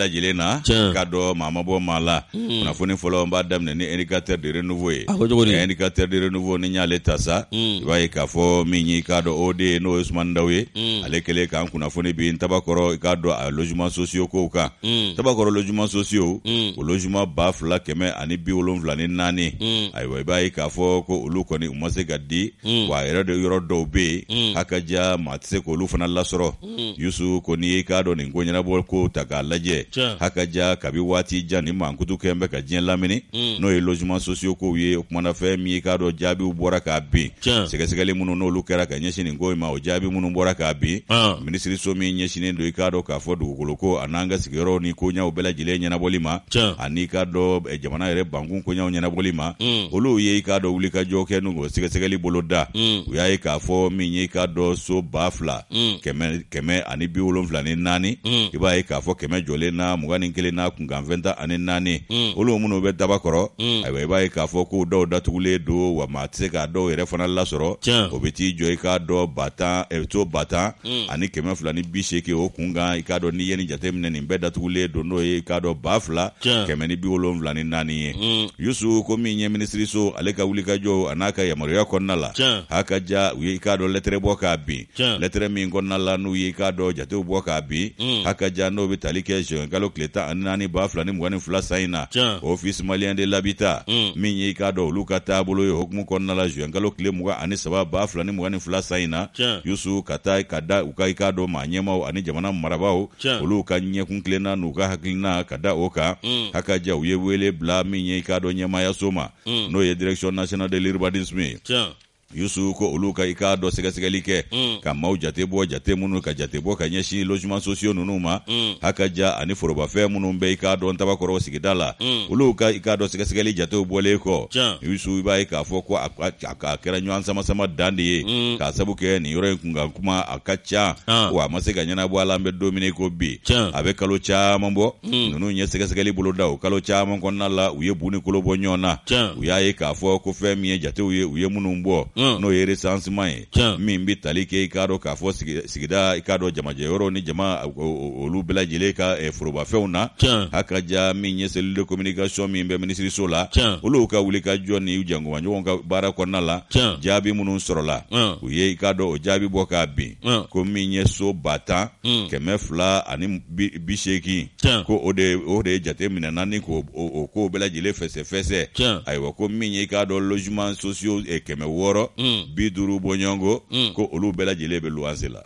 lajɛlen na ka dɔ maa ma la kunnafoni hmm. fɔlɔ n b'a daminɛ ni indicateur de renouveau ye a indicateur de renouveau ni n y'ale ta sa i b'a ye k'a fɔ min ye i k'a dɔn o ye n'o ye sumani daw ye ale kɛlen k'an kunnafoni bi n tabakɔrɔ i k'a dɔn a logement sociaux kow kan tabakɔrɔ logement sociaux o hmm. logement ba fila kɛmɛ ani bi wolonwula ni naani ayiwa i b'a ye k'a fɔ ko olu kɔni u ma se ka di wa a yɛrɛ de yɔrɔ dɔw bɛ yen k'a maa tɛ se k'olu fana lasɔrɔ hmm. yusu ko n'i y'i k'a dɔn nin ko ɲɛnabɔ ko ta k'a lajɛ kɛ hakaja kabi waati ja e, mm. mm. mm. ni mankutu kɛn bɛ ka diɲɛ lamini n'o ye logement sociaux kow ye o kumana fɛn min ye k'a dɔn jaabiw bɔra k'a bin sɛgɛsɛgɛli minnu n'olu kɛra ka ɲɛsin nin ko in ma o jaabi minnu bɔra k'a bin minisiriso min ɲɛsinen don i k'a dɔ k'a fɔ dugukoloko a n'an ka sigiyɔrɔw ni koɲaw bɛɛ lajɛlen ɲɛnabɔli ma ani i k'a jamana yɛrɛ bankun koɲaw ɲɛnabɔli ma olu ye i k'a dɔn wulikajɔ kɛ n'u sɛgɛsɛgɛli bolo da u y'a ye k'a fɔ min ye i k'a dɔ so ba fila kɛmɛ ani bi wolonfila ni naani i b'a ye k'a fɔ kɛmɛ jɔlen kelen na mugani kelen na kunkan mm. mm. ta e mm. ani naani olu minnu bɛ daba kɔrɔ ayiwa i b'a ye k'a fɔ k'u dɔw datugulen don wa maa tɛ se k'a dɔw yɛrɛ fana lasɔrɔ o bɛ t'i jɔ i k'a dɔ ba tan to ba ani kɛmɛ fila ni bi seegin o kunkan i k'a dɔn n'i ye nin jate minɛ nin bɛɛ datugulen don n'o ye i k'a dɔn ba fila kɛmɛ ni bi wolonwula ni naani ye yusu ko min ye minisiriso ale ka wulikajɔ a n'a ka yamaruya kɔnɔna la a ka ja u ye i k'a dɔn lɛtɛrɛ bɔ k'a bin lɛtɛrɛ min kɔnɔna la n'u ye i k'a dɔn jatew bɔ k'a bin a ka ja n'o bɛ tali kɛ kalo tile tan ani naani ba fila ni mugan ni fila san in na office malien de labita mm. min i k'a dɔn olu ka taabolo ye hokumu kɔnɔna la juin kalo tile mugan ani saba ba fila ni mugan ni fila san in na yusu ka taa ka da u ka i k'a dɔn maa ɲɛmaw ani jamana marabaw olu ka ɲɛkun tilenna n'u ka hakilina ka da o kan mm. hakaja u ye wele bila min ye i k'a dɔn ɲɛmayaso ma mm. n'o ye direction national de l'urbanisme ye yusu ko olu ka i k'a dɔ sɛgɛsɛgɛli kɛ mm. ka maw jate bɔ jate minnu ka jate bɔ ka ɲɛsin logement sociaux ninnu ma mm. hakaja ani forobafɛn minnu bɛ i k'a dɔn tabakɔrɔ sigida la mm. olu ka i k'a dɔ sɛgɛsɛgɛli jatew bɔlen kɔ yusu i b'a ye k'a fɔ ko a, a, a kɛra ɲɔgɔn samasama dan de mm. ye k'a sabu kɛ nin yɔrɔ in kunkan kuma a ka ca wa a ma se ka ɲɛnabɔ a la an bɛ don ko bi a bɛ kalo caman bɔ mm. ninnu ɲɛ sɛgɛsɛgɛli boloda o kalo caman kɔnɔna la u ye bu ni kolo bɔ ɲɔgɔn na u y'a ye k'a fɔ ko fɛn min ye jatew ye u ye minnu bɔ mm n'o ye resansiman ye min bi tali kɛ i k'a dɔ k'a fɔ sigida i k'a dɔ jamajɛyɔrɔ ni jama olu bɛɛ ka forobafɛnw na ja min ɲɛselen de communication min bɛ minisiriso la olu ka wuli ka jɔ ni jangumaɲɔgɔn ka baara kɔnɔna la jaabi minnu sɔrɔla u ye i k'a dɔ o jaabi bɔ k'a bin ko min ye so batan kɛmɛ fila ani bi seegin ko o de o de jate minɛna ni k'o o kow bɛɛ fɛsɛfɛsɛ ayiwa ko min ye i k'a dɔ logement sociaux e, kɛmɛ wɔɔrɔ wɔɔrɔ bi duuru bɔɲɔgɔnko ko olu bɛɛ lajɛlen bɛ luwanse la.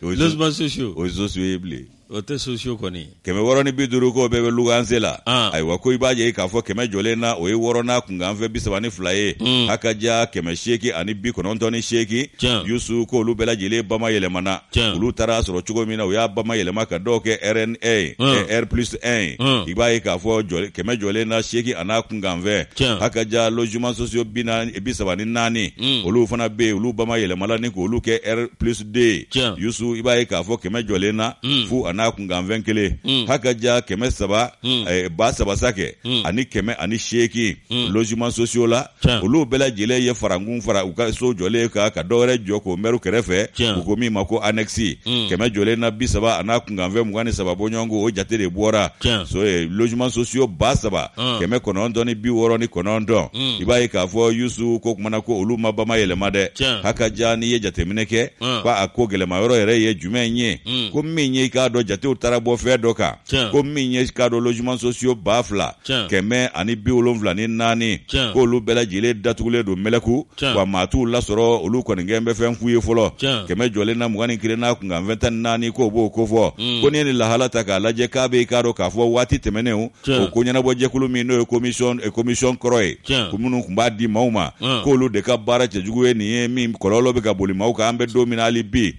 losement sociaux. o ye sosiyo ye bilen. o tɛ sosiyo kɔni. kɛmɛ wɔɔrɔ ni bi duuru k'o bɛɛ bɛ luwanse la. ayiwa ko i b'a ye k'a fɔ kɛmɛ jɔlen na o ye wɔɔrɔnan kunkanfɛ bi saba ni fila ye. hakaja kɛmɛ seegin ani bi kɔnɔntɔn ni seegin. yusu k'olu bɛɛ lajɛlen bamayɛlɛmana. olu taara sɔrɔ cogo min na u y'a bamayɛlɛma ka dɔw kɛ rna ye. Mm. ɛ r plus un ye. i b'a ye k'a fɔ kɛmɛ jɔlen na seegin ani a kunkanfɛ. hakaja logement sociaux bi naani bi saba ni naani. olu mm. fana bɛ yen olu bamayɛlɛmala ni k'olu kɛ r plus deux ye. yusu i b'a ye k'a fɔ kɛmɛ jɔlen na. Mm. fu ani n'a kunkan fɛn kelen mm. hakaja kɛmɛ saba mm. eh, ba saba sakɛ mm. ani kɛmɛ ani seegin mm. logement sociaux la olu bɛɛ lajɛlen ye farankun fara u ka so jɔlen kan ka dɔ wɛrɛ jɔ k'o mɛriw kɛrɛfɛ u ko min ma ko annexe mm. kɛmɛ jɔlen na bi saba a n'a kunkan fɛn mugan ni saba bɔɲɔgɔn ko o jate de bɔra so eh, logement sociaux ba saba mm. kɛmɛ kɔnɔntɔn ni bi wɔɔrɔ ni kɔnɔntɔn mm. i b'a ye k'a fɔ yusu ko kumana ko olu ma bama yɛlɛma dɛ hakaja n'i ye jateminɛ kɛ ko a ko gɛlɛmayɔrɔ yɛrɛ ye jumɛn ye hmm. ko min ye i k'a dɔn jatew taara bɔ fɛn dɔ kan ko min ye kadɔ logement sociaux ba fila kɛmɛ ani bi wolonfila ni naani k'olu bɛɛ lajɛlen datugulen don mɛlɛku wa maa t'u lasɔrɔ olu kɔni kɛ bɛ fɛn f'u ye fɔlɔ kɛmɛ jɔlen na mugan ni kelen n'a kunkan fɛn tan ni naani k'o b'o ko fɔ mm. ko n'i ye nin lahala ta k'a lajɛ k'a bɛ k'a dɔn k'a fɔ waati tɛmɛnenw o ko ɲɛnabɔjɛkulu min n'o ye commission eh, commission kɔrɔ ye minnu tun b'a di maaw ma mm. k'olu de ka baara cɛjugu ye nin ye min kɔlɔlɔ bɛ ka boli maaw kan an bɛ don min na hali bi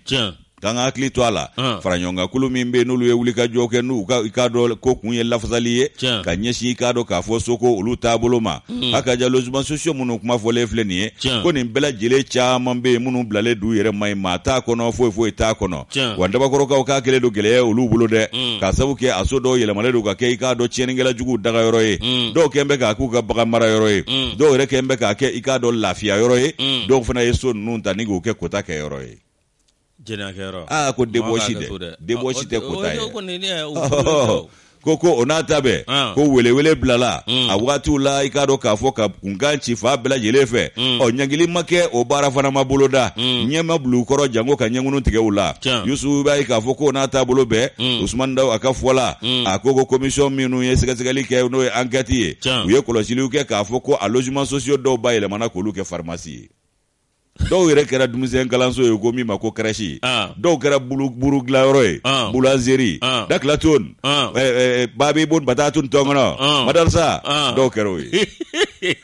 k'an ka hakili to a la fara ɲɔgɔn kulu min bɛ n'olu ye wuli ka jɔ kɛ n'u ka i hmm. hmm. hmm. k'a dɔn ko kun ye lafasali ye ka ɲɛsin i k'a dɔn k'a fɔ soko olu taabolo ma a ka ja logement social minnu kuma fɔlen filɛ nin ye ko nin bɛɛ lajɛlen caman bɛ yen minnu bilalen d'u yɛrɛ ma ye maa t'a kɔnɔ foyi foyi t'a kɔnɔ wa dabakɔrɔkaw k'a kɛlen do gɛlɛya ye olu bolo dɛ k'a sabu kɛ a so dɔw yɛlɛmalen don ka kɛ i k'a dɔn tiɲɛnikɛla juguw daga yɔrɔ ye dɔw kɛn bɛ k'a k'u ka bagan mara yɔrɔ ye dɔw yɛrɛ kɛn bɛ k'a kɛ i k'a dɔn lafiya yɔrɔ ye dɔw fana ye so ninnu ta ni k'o kɛ kota kɛ yɔrɔ ye jɛnɛkɛyɔrɔ aa ko debɔsi dɛ debɔsi tɛ kota ko o n'a ta bɛɛ ko welewele bilala a wagatiw la i k'a dɔn k'a fɔ ka kunkan ci fa bɛɛ fɛ ɔ ɲangili ma kɛ o baara fana ma boloda ɲɛ ma bil'u ka ɲɛŋunu tigɛ la yusufu b'a ye k'a fɔ k'o n'a taabolo bɛɛ usumani daw a ka fɔ a ko ko komisiyɔn minnu ye sɛgɛsɛgɛli kɛ n'o ye ankɛti ye u ye kɔlɔsiliw kɛ k'a fɔ ko a lozeman sosiyo dɔw bayɛlɛmana k'olu kɛ farimasi ye dɔw yɛrɛ kɛra dumusɛn kalanso ye ko min ma ko kɛrɛsi ah. dɔw kɛra buru dilanyɔrɔ ye bulu azeri dakila bon bata tun ah. madarasa ah. dɔw kɛra ye eh,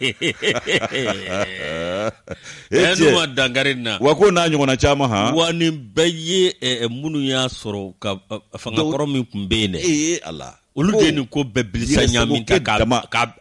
eh, ma na wa ko n'a ɲɔgɔnna caman wa bɛɛ ye eh, minnu y'a sɔrɔ ka fangakɔrɔ min tun bɛ yen dɛ ala olu de nin ko bɛɛ bilisa ta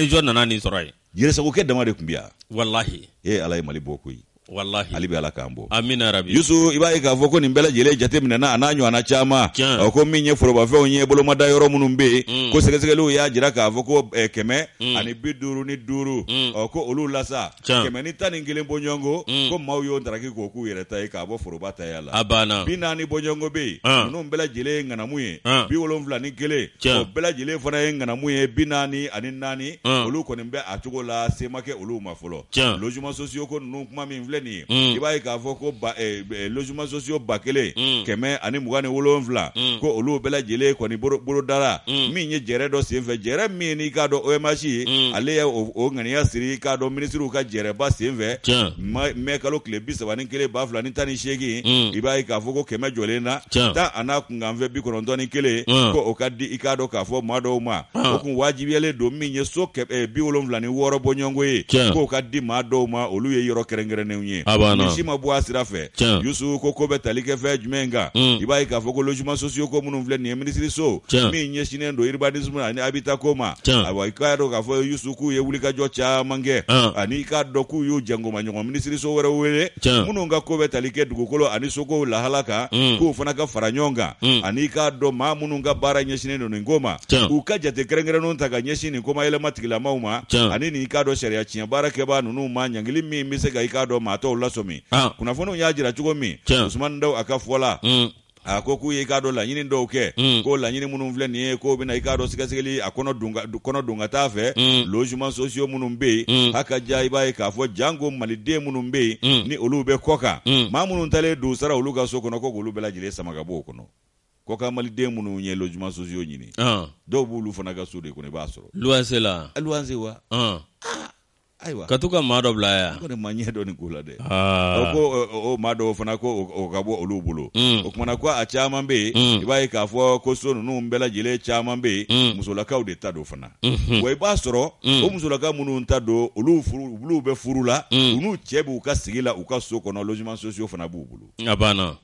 a nana nin sɔrɔ yɛrɛsagokɛ dama de bi walahi e ala ye mali bɔ koyi wallahi hali bɛ ala k'an bɔ amina rabi yusu i b'a ye k'a fɔ ko nin bɛɛ lajɛlen jate minɛna a n'a ɲɔgɔnna caman ko min ye forobafɛnw ye bolomada yɔrɔ minnu mm. bɛ yen ko sɛgɛsɛgɛliw y'a jira k'a fɔ eh, mm. mm. ko kɛmɛ ani bi duuru ni duuru ko olu la sa kɛmɛ ni tan ni kelen bɔɲɔgɔnko ko maaw y'o daraki k'o k'u yɛrɛ ta ye k'a bɔ foroba ta ya la a banna bi naani bɔɲɔgɔnko bɛ yen ninnu bɛɛ lajɛlen ye ŋanamu ye bi wolonwula ni kelen o bɛɛ lajɛlen fana ye ŋanamu ye bi naani ani naani olu kɔni bɛ a cogo la sema kɛ olu ma fɔlɔ logement sociaux ko ninnu kuma min filɛ nin ye i b'a ye k'a fɔ ko ba logement sociaux ba kelen mm. kɛmɛ ani mugan ni wolonwula mm. ko olu bɛɛ lajɛlen kɔni bolodara min mm. ye jɛrɛ dɔ senfɛ jɛrɛ min n'i k'a dɔn OMH ye ale ye o ŋaniya siri k'a dɔn minisiriw ka jɛrɛba senfɛ mɛ kalo tile bi ni kelen ba fila ni tan ni seegin i b'a ye k'a fɔ ko kɛmɛ jɔlen na tan a n'a kunkanfɛ bi kɔnɔntɔn ni kelen ko o ka di i k'a dɔn k'a fɔ maa dɔw ma o tun wajibiyalen don min ye so bi wolonwula ni wɔɔrɔ bɔɲɔgɔnko ye k'o ka di maa dɔw ma olu ye yɔrɔ kɛrɛnkɛrɛnnenw ye ye ah, hmm. ni si hmm. hmm. ma bɔ a sira fɛ yusufu ko ko bɛ tali kɛ fɛn jumɛn kan i b'a ye k'a fɔ ko logement sociaux ko minnu filɛ nin ye minisiriso min ɲɛsinnen don urbanisme ani habitat ko ma ayiwa i k'a dɔn k'a fɔ yusufu k'u ye wulikajɔ caman kɛ ani i k'a dɔn k'u y'u jɛnkomaɲɔgɔn minisiriso wɛrɛ wele minnu ka ko bɛ tali kɛ dugukolo ani sokow lahala kan k'u fana ka fara ɲɔgɔn kan ani i k'a dɔn maa minnu ka baara ɲɛsinnen don nin ko ma k'u ka jate kɛrɛnkɛrɛnnenw ta ka ɲɛsin nin komayɛlɛma tigilamaw ma ani nin i k'a dɔn sariya tiɲɛ baarakɛbaa ninnu ma ɲangili min bɛ se ka i k'a dɔn ma maa tɔw lasomi ah. kunnafoniw y'a jira cogo min usumani daw a ka fɔ mm. a ko k'u ye i k'a dɔn laɲini dɔw kɛ mm. ko laɲini minnu filɛ nin ye k'o bɛna i k'a dɔn sɛgɛsɛgɛli a kɔnɔ don ka taa fɛ mm. logement sociaux minnu be yen mm. a ka diya i b'a ye k'a fɔ janko maliden minnu bɛ yen ni olu bɛ kɔ kan maa minnu talen don sara olu ka so kɔnɔ ko k'olu bɛɛ lajɛlen sama ka bɔ o kɔnɔ kɔkan maliden minnu ye logement sociaux ɲini uh. dɔw b'olu fana ka so de kɔnɔ i b'a sɔrɔ luwanse la luwanse wa. Ah ayiwa ka to ka maa dɔ bila yan ma ɲɛ dɔɔni k'o la dɛ ko o maa dɔw fana ko o ka bɔ olu bolo o kumana ko a caman bɛ yen i b'a ye k'a fɔ ko so ninnu bɛɛ lajɛlen caman bɛ yen musolakaw de ta don fana wa i b'a sɔrɔ o musolaka minnu ta don olu furu olu bɛ furu la mm. u n'u cɛ b'u ka sigi la u ka so kɔnɔ logement sociaux fana b'u bolo a banna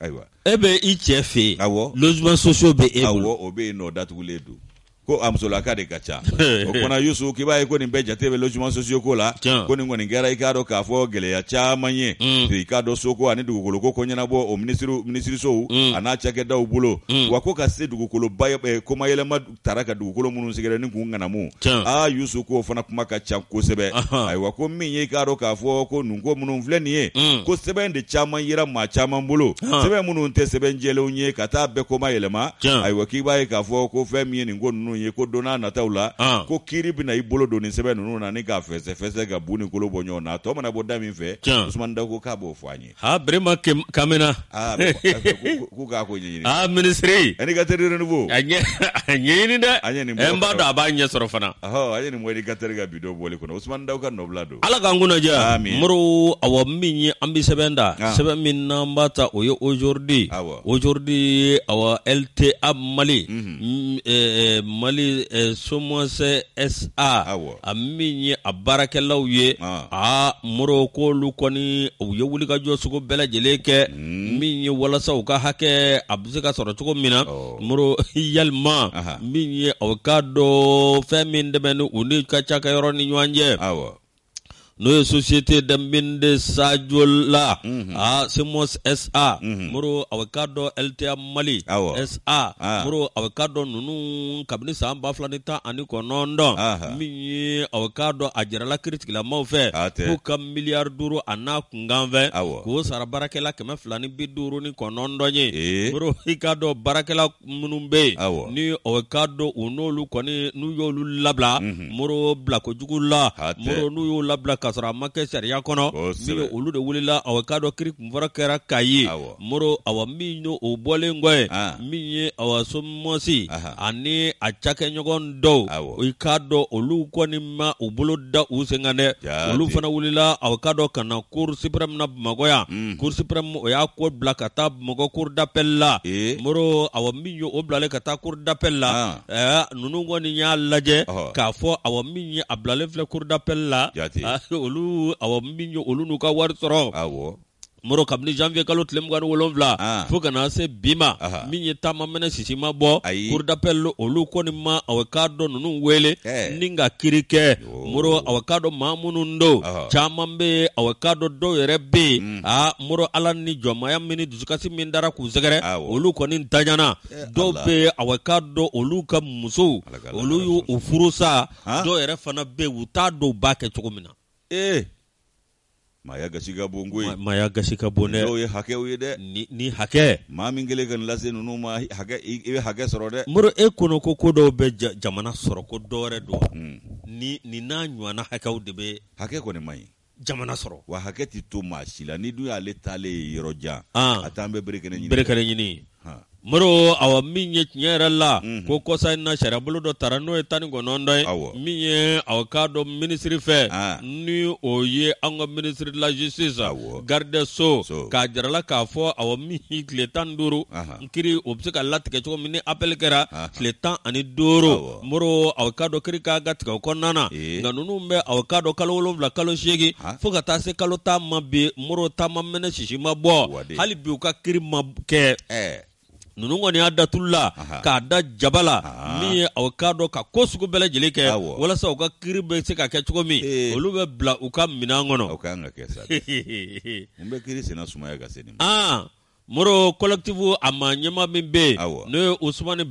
ayiwa e bɛ i cɛ fɛ yen awɔ logement sociaux bɛ e bolo awɔ o bɛ yen nɔ datugulen don ko a musolaka de ka ca o fana yusu k'i b'a ye ko nin bɛɛ jate bɛ logement sociaux ko la ko nin kɔni kɛra i k'a dɔn k'a fɔ gɛlɛya caman ye mm. i k'a dɔn soko ani dugukolo ko ko ɲɛnabɔ o minisiri minisirisow mm. mm. eh, a n'a cakɛdaw bolo wa ko ka se dugukolo komayɛlɛma tara ka dugukolo minnu sɛgɛrɛ ni k'u ŋanamu aa yusu k'o fana kuma ka ca kosɛbɛ ayiwa ko min ye i k'a dɔn k'a fɔ ko nin ko minnu filɛ nin ye ko sɛbɛn de caman yera maa caman bolo sɛbɛn minnu tɛ sɛbɛn jɛlenw ye ka taa bɛɛ komayɛlɛma ayiwa k'i b'a ye k'a fɔ ko fɛn min ye nin ko ninnu nunu ye ko don n'a nataw la ah. ko kiiri bɛna i bolo don nin sɛbɛn ninnu na ni k'a fɛsɛfɛsɛ ka bu ni kolo bɔ ɲɔgɔn na a mana bɔ da min fɛ usumani dako k'a b'o fɔ an ye ha berema kamena ah, eh, k'u k'a ko ɲɛɲini ah ministre ani ka teri renouveau a ɲɛɲini dɛ an ye nin n b'a dɔn a b'a ɲɛ sɔrɔ fana ɔhɔ an ye nin mɔdi ka teri ka bidon bɔli kɔnɔ usumani daw ka nɔbila don ala k'an kunnadiya moro awɔ min ye an bɛ sɛbɛn da ah. sɛbɛn min n'an b'a ta o ye aujourd'hui aujourd'hui awɔ LTA Mali mhm. eh, eh, mali eh, somɔsɛ sa a min ye a ah. baarakɛlaw ye a moro k'olu kɔni u ye wulikajɔ sugu bɛɛ lajɛlen kɛ hmm. min ye walasa u ka hakɛ a bɛ se ka sɔrɔ cogo min na moro yalima min ye o k'a dɔn fɛn min dɛmɛ ni u ni ka cakɛyɔrɔ ni ɲɔgɔn cɛ n'o ye société danbinde sajola mm -hmm. a semos sa mm moro a bɛ k'a dɔ lta mali sa ah. a bɛ k'a dɔ nunu kabini san ba fila ni tan ani kɔnɔndɔn ah. min ye a bɛ k'a dɔ a jarala kiritigilamaw fɛ k'u ka miliyari duuru a n'a kunkan fɛ k'o sara baarakɛla kɛmɛ fila ni bi duuru ni kɔnɔndɔn ye eh. moro i k'a dɔ baarakɛla minnu bɛ yen ni o bɛ k'a dɔ u n'olu kɔni n'u y'olu labila mm moro bilakojugu la moro n'u y'u labila ka k'a sɔrɔ a ma kɛ sariya kɔnɔ min ye olu de wulila awɔ k'a dɔ kiri kunfɔlɔ kɛra ka ye moro awɔ ah. min ye o bɔlen kɔ ye min ye awɔ somɔsi ani a cakɛɲɔgɔn dɔw i k'a dɔn olu kɔni ma u bolo da u sen kan dɛ olu fana wulila awɔ k'a dɔn ka na cour suprême na bamakɔ yan mhm. cour suprême o y'a ko bila ka taa bamakɔ cour d'appel la e? moro awɔ min ye o bilalen ka taa cour d'appel la ah. ɛɛ ninnu kɔni y'a lajɛ k'a fɔ awɔ min ye a bilalen filɛ cour d'appel la ah olu awɔ n olu n'u ka wari sɔrɔ awɔ moro kabini janvier kalo tile mugani wolonfila ah. fo kana se bi ma min ye taama mɛnɛ sisi ma bɔ cour d'appel olu kɔni ma awɛ k'a dɔ nunu wele hey. ni ka kiri kɛ moro awɛ k'a dɔ maa minnu do ah. be be awɛ k'a dɔ dɔw yɛrɛ be a moro ala ni jɔmaya min ni dusukasi min dara k'u sɛgɛrɛ olu kɔni taɲana eh, dɔw be awɛ k'a dɔ olu ka musow olu y'u furu sa dɔw yɛrɛ fana be u t'a dɔw b'a kɛ cogo min na eh mayagasi ka bon maya gasi ka bon ye hakɛw ye dɛ ni, ni hakɛ ma min kelen lase nunu ma hakɛ i hake soro sɔrɔ muru e kɔnɔ ko ko dɔw bɛ jamana sɔrɔ ko dɔwɛrɛ don hmm. ni ni n'a ɲɔgɔnna hakɛw de be hakɛ kɔni mai jamana sɔrɔ wa hakɛ ti to ma shila ni dun y'ale tale yoroja yɔrɔ ah. atambe a t'an bɛ berekɛnɛ ɲini moro awɔ min ye tiɲɛ yɛrɛ la mhm. ko kɔsa in na sariyabolo dɔ tara n'o ye tani kɔnɔn dɔ ye min ye awɔ k'a dɔ minisiri fɛ ah. ni o ye an ka minisiri la justice garde so k'a jirala k'a fɔ awɔ min tile tan ni duuru kiri o bɛ se ka latigɛ cogo min ni appel kɛra tile tan ani duuru moro awɔ k'a dɔ kiri k'a ka tigɛ o kɔnɔna na nka ninnu bɛ awɔ k'a dɔ kalo wolonwula kalo seegin fo ka taa se kalo tan ma bi moro taama mɛnɛ sisi ma bɔ hali bi u ka kiri ma kɛ. ninnu kɔni y'a da k'a da jaba la min ye aw k'a dɔn ka ko sugu bɛɛ lajɛlen kɛ walasa u ka kiri bɛ se ka kɛ cogo min olu bɛ bila u ka minɛn kɔnɔ. aw ka kan ka kɛ sa dɛ mun bɛ kiri senna sumaya ka se nin ma. Ah moro collective a ma ɲɛma min be yen n'o ye usumani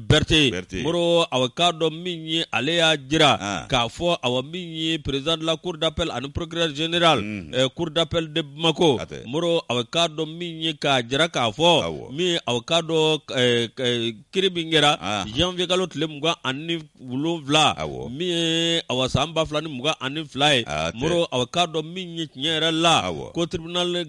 moro awa k'a dɔn min ye ale y'a jira ah. k'a fɔ awa min ye président de la cour d'appel ani procureur général mhm. eh, cour d'appel de bamako moro awa k'a dɔn min ye k'a jira k'a fɔ min awa k'a dɔn eh, eh, kiri min kɛra ah. janvier kalo tile mugan ani wolonfila min ye awa saan ba fila ni mugan ani fila ye moro awa k'a dɔn min ye tiɲɛ yɛrɛ la ko tribunal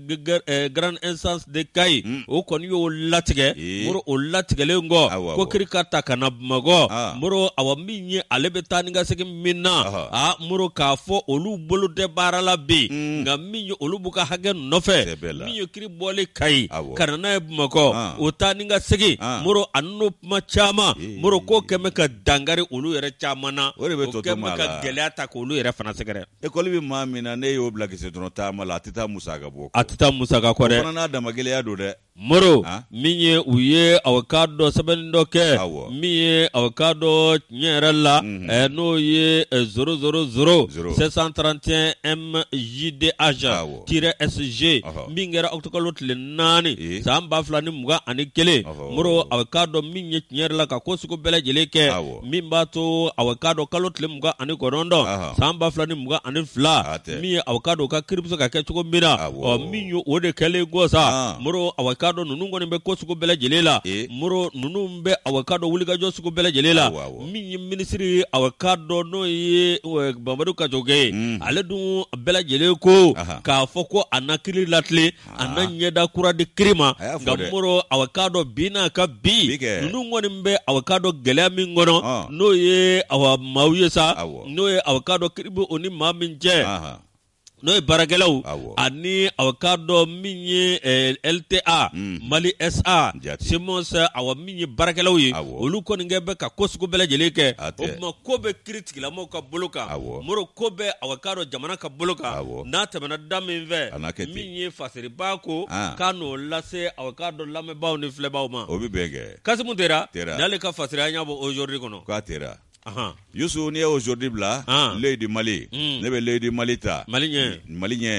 grand instance de kayi mm o kɔni y'o latigɛ eh. moro o latigɛlen kɔ ko kiri ka ta ka na bamakɔ ah. moro awa min ye ale bɛ taa ni ka segin min na a ah, moro k'a fɔ olu bolo tɛ baara la bi mm. nka min ye olu b'u ka hakɛ nɔfɛ min ye kiri bɔli ka ɲi ka na n'a ye bamakɔ ah. o taa ni ka segin moro a n'o kuma caman moro k'o kɛmɛ ka dankari olu yɛrɛ caman na o kɛmɛ ka gɛlɛya ta k'olu yɛrɛ fana sɛgɛrɛ ekɔli bɛ maa min na ne y'o bila kisɛ dɔrɔn taama la a tɛ taa musaka bɔ a tɛ taa musaka kɔ dɛ fana n'a damagɛlɛya don dɛ moro min ye u ye awaka dɔ sɛbɛnni dɔ kɛ min ye avocat dɔ tiɲɛ yɛrɛ la n'o ye zoro zoro zoro sɛsan tarantiyɛn mjdh tirɛ sg min kɛra ɔkutokalo tile naani saan ba fila ni mugan ani kelen moro awaka dɔ min ye tiɲɛ yɛrɛ la ka ko sugu bɛɛ lajɛlen kɛ min b'a to avocat dɔ kalo tile mugan ani kɔnɔntɔn saan ba fila ni mugan ani fila min ye avocat dɔ ka kiiri bɛ se ka kɛ cogo min na ɔ oh, min ye de kɛlen kɔ sa ah. moro avocat awokado ninnu kɔni bɛ ko sugu bɛɛ lajɛlen la e? moro ninnu bɛ awokado wulikajɔ sugu bɛɛ lajɛlen la min ye minisiri awokado n'o ye bamadu kajoge ye mm. ale dun bɛɛ lajɛlen ko k'a fɔ ko a na kiri latile a na ɲɛda kura di kiri ma nka moro awokado bi n'a ka bi ninnu kɔni bɛ awokado gɛlɛya min kɔnɔ n'o ye awa maaw ye sa n'o ye awokado kiri bɛ o ni maa min cɛ n'o ye eh, baarakɛlaw ani aw k'a dɔn min ye eh, lta mm. mali sa semɔns eh, awa min ye baarakɛlaw ye olu kɔnikɛ bɛ ka ko sugu kɛ o kuma ko bɛ kiri tigilamaw ka bolo kan moro ko bɛ awa k'a dɔ jamana ka bolo kan n'a tɛmɛna da min fɛ min ye fasiriba ko ah. k'a n'o lase awa k'a dɔ lamɛnbaw ni filɛbaw ma o bɛ bɛn kɛ kasimu tɛra n'ale ka faseri an y'a bɔ o kɔnɔ yusu n'i ye aujourd'hui bila l'œil di Mali ne bɛ l'œil di Mali ta Mali ɲɛ Mali ɲɛ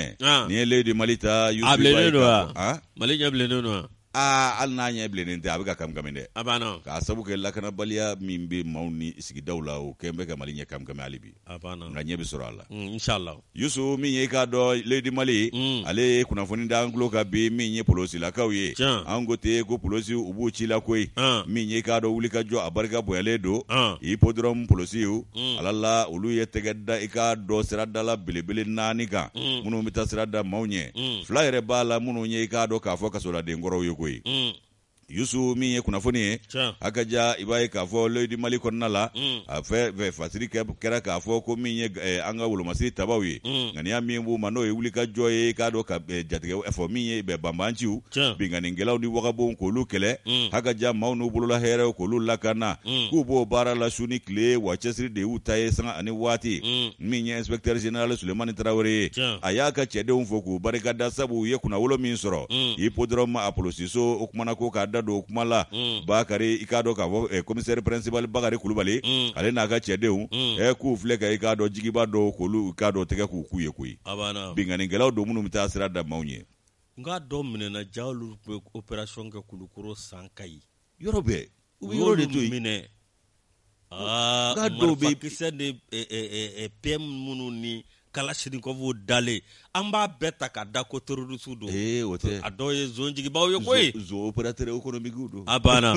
n'i ye l'œil du Mali hmm. ta Yusu a bilennen don wa Mali ɲɛ bilennen don wa aa ah, hali n'a ɲɛ bilennen tɛ a bɛ ka kamikami dɛ a banna k'a sabu kɛ lakanabaliya min bɛ maaw ni sigidaw la o kɛlen bɛ ka mali ɲɛ kamikami hali bi a banna nka ɲɛ bɛ sɔrɔ a la inshallah yusu min mm. mm. ye k'a dɔn leyidi mali ale ye kunnafoni da an tulo kan bi min ye polosilakaw ye an ko ten ko polosi u b'u ci la koyi min ye k'a dɔn wulikajɔ a barika bonyalen mm. don i po dɔrɔn polosiw ala la olu ye tɛgɛ da i k'a dɔn siradala belebele naani kan minnu bɛ taa sira da maaw ɲɛ fila yɛrɛ b'a la minnu ye i k'a dɔn k'a fɔ kasoladenkɔrɔw ye 嗯。yusu min ye kunnafoni ye hakaja i b'a ye k'a fɔ loyidi mali kɔnɔna la a fɛ fasiri kɛra k'a fɔ ko min ye eh, an ka wolomasiri tabaw ye mm. ŋaniya min b'u ma n'o ye wulika jɔ ye k'a dɔn ka jatigɛ fɔ min ye bɛ banbanciw binganikɛlaw ni wagabonw k'olu kɛlɛ hakaja maw n'u bolola hɛrɛw k'olu lakana k'u b'o baara la su ni tile wa cɛsiri de y'u ta ye sanga ani waati min mm. ye inspɛctɛr jenerali sulemani tarawere ye a y'a ka cɛdenw fɔ k'u barikada sabu u ye kunnawolo min sɔrɔ mm. i podrɔm apolosiso o kumana ko k'a da sera don kuma la mm. bakari i k'a dɔ k'a fɔ commissaire principal bakari kulubali mm. ale n'a ka cɛdenw mm. eh, k'u filɛ ka i k'a dɔ jigiba dɔ k'olu i k'a dɔ tɛgɛ k'u k'u ye koyi binganikɛlaw don minnu bɛ taa sira damaw ye n k'a dɔn minɛna ja olu bɛ opération kɛ kulukoro san kayi yɔrɔ bɛɛ u bɛ yɔrɔ de to yen aa ah, marifakisɛ de eh, eh, PM minnu ni kalashnikɔvuw dalen an b'a bɛɛ ta ka da ko terorisiw do ee o tɛ a dɔw ye zon jigibaw ye koyi zo opérateur économique do a banna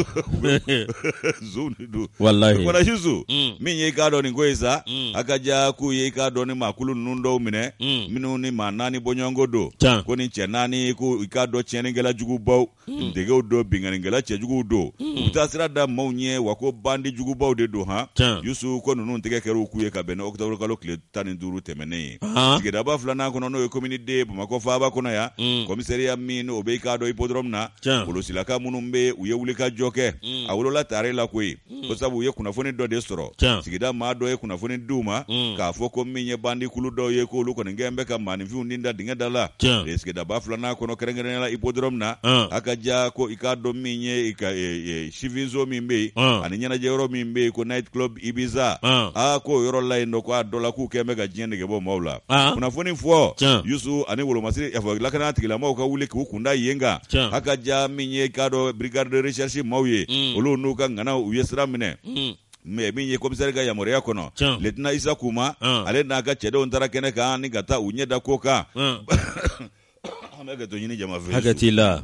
zon de don walahi kɔnɔsi zon hmm. min ye i k'a dɔn nin ko in sa hmm. a ka diya k'u ye i k'a dɔn ni maakulu ninnu dɔw minɛ hmm. minnu ni maa naani bɔɲɔgɔnko don ko nin cɛ naani ko i k'a dɔn tiɲɛnikɛla jugubaw degew do binganikɛla cɛjuguw don u bɛ taa sira da maaw ɲɛ wa ko bandi jugubaw de do han yusu ko ninnu tɛgɛ kɛr'u k'u ye ka bɛn ni octobre kalo tile tan ni duuru tɛmɛnen ye sigidaba filanan kɔnɔ n'o ye commune de bamakɔ faaba kɔnɔ ya mm. commissariat min o be k'a dɔ hipodrome na wolosilaka minnu be u ye wulika jɔ kɛ mm. a wolola tare la koyi mm. ko sabu u ye kunnafoni dɔ de sɔrɔ sigida ma dɔ ye kunnafoni diw ma k'a fɔ ko min ye bandikulu dɔw ye k'olu kɔni gɛn bɛ ka maninfinw nin da dingɛ da la e, e sigidaba ah. filana kɔnɔ kɛrɛnkɛrɛnya la hipodrome na a ka ja ko i k'a dɔn min ye sifinso min be yen ani ɲɛnajɛyɔrɔ min be yen ko night club ibiza a ah. k'o yɔrɔ la yen nɔ ko a dɔ la k'u kɛn bɛ ka diɲɛ negebɔ maw la ah. kunnafoni fɔ yusu ani wolomasiri yafa lakana tigilamaw ka wuli k'u kunda yen haka ja min ye k'a dɔ brigade de recherche maaw mm. ye olu n'u ka ŋana u ye sira mm. minɛ mɛ min ye komisɛri ka yamaruya kɔnɔ letina isa kuma ale n'a ka cɛdenw taara kɛnɛ kan ni ka taa u ɲɛda ko kan an bɛ kɛ to ɲini jama fɛ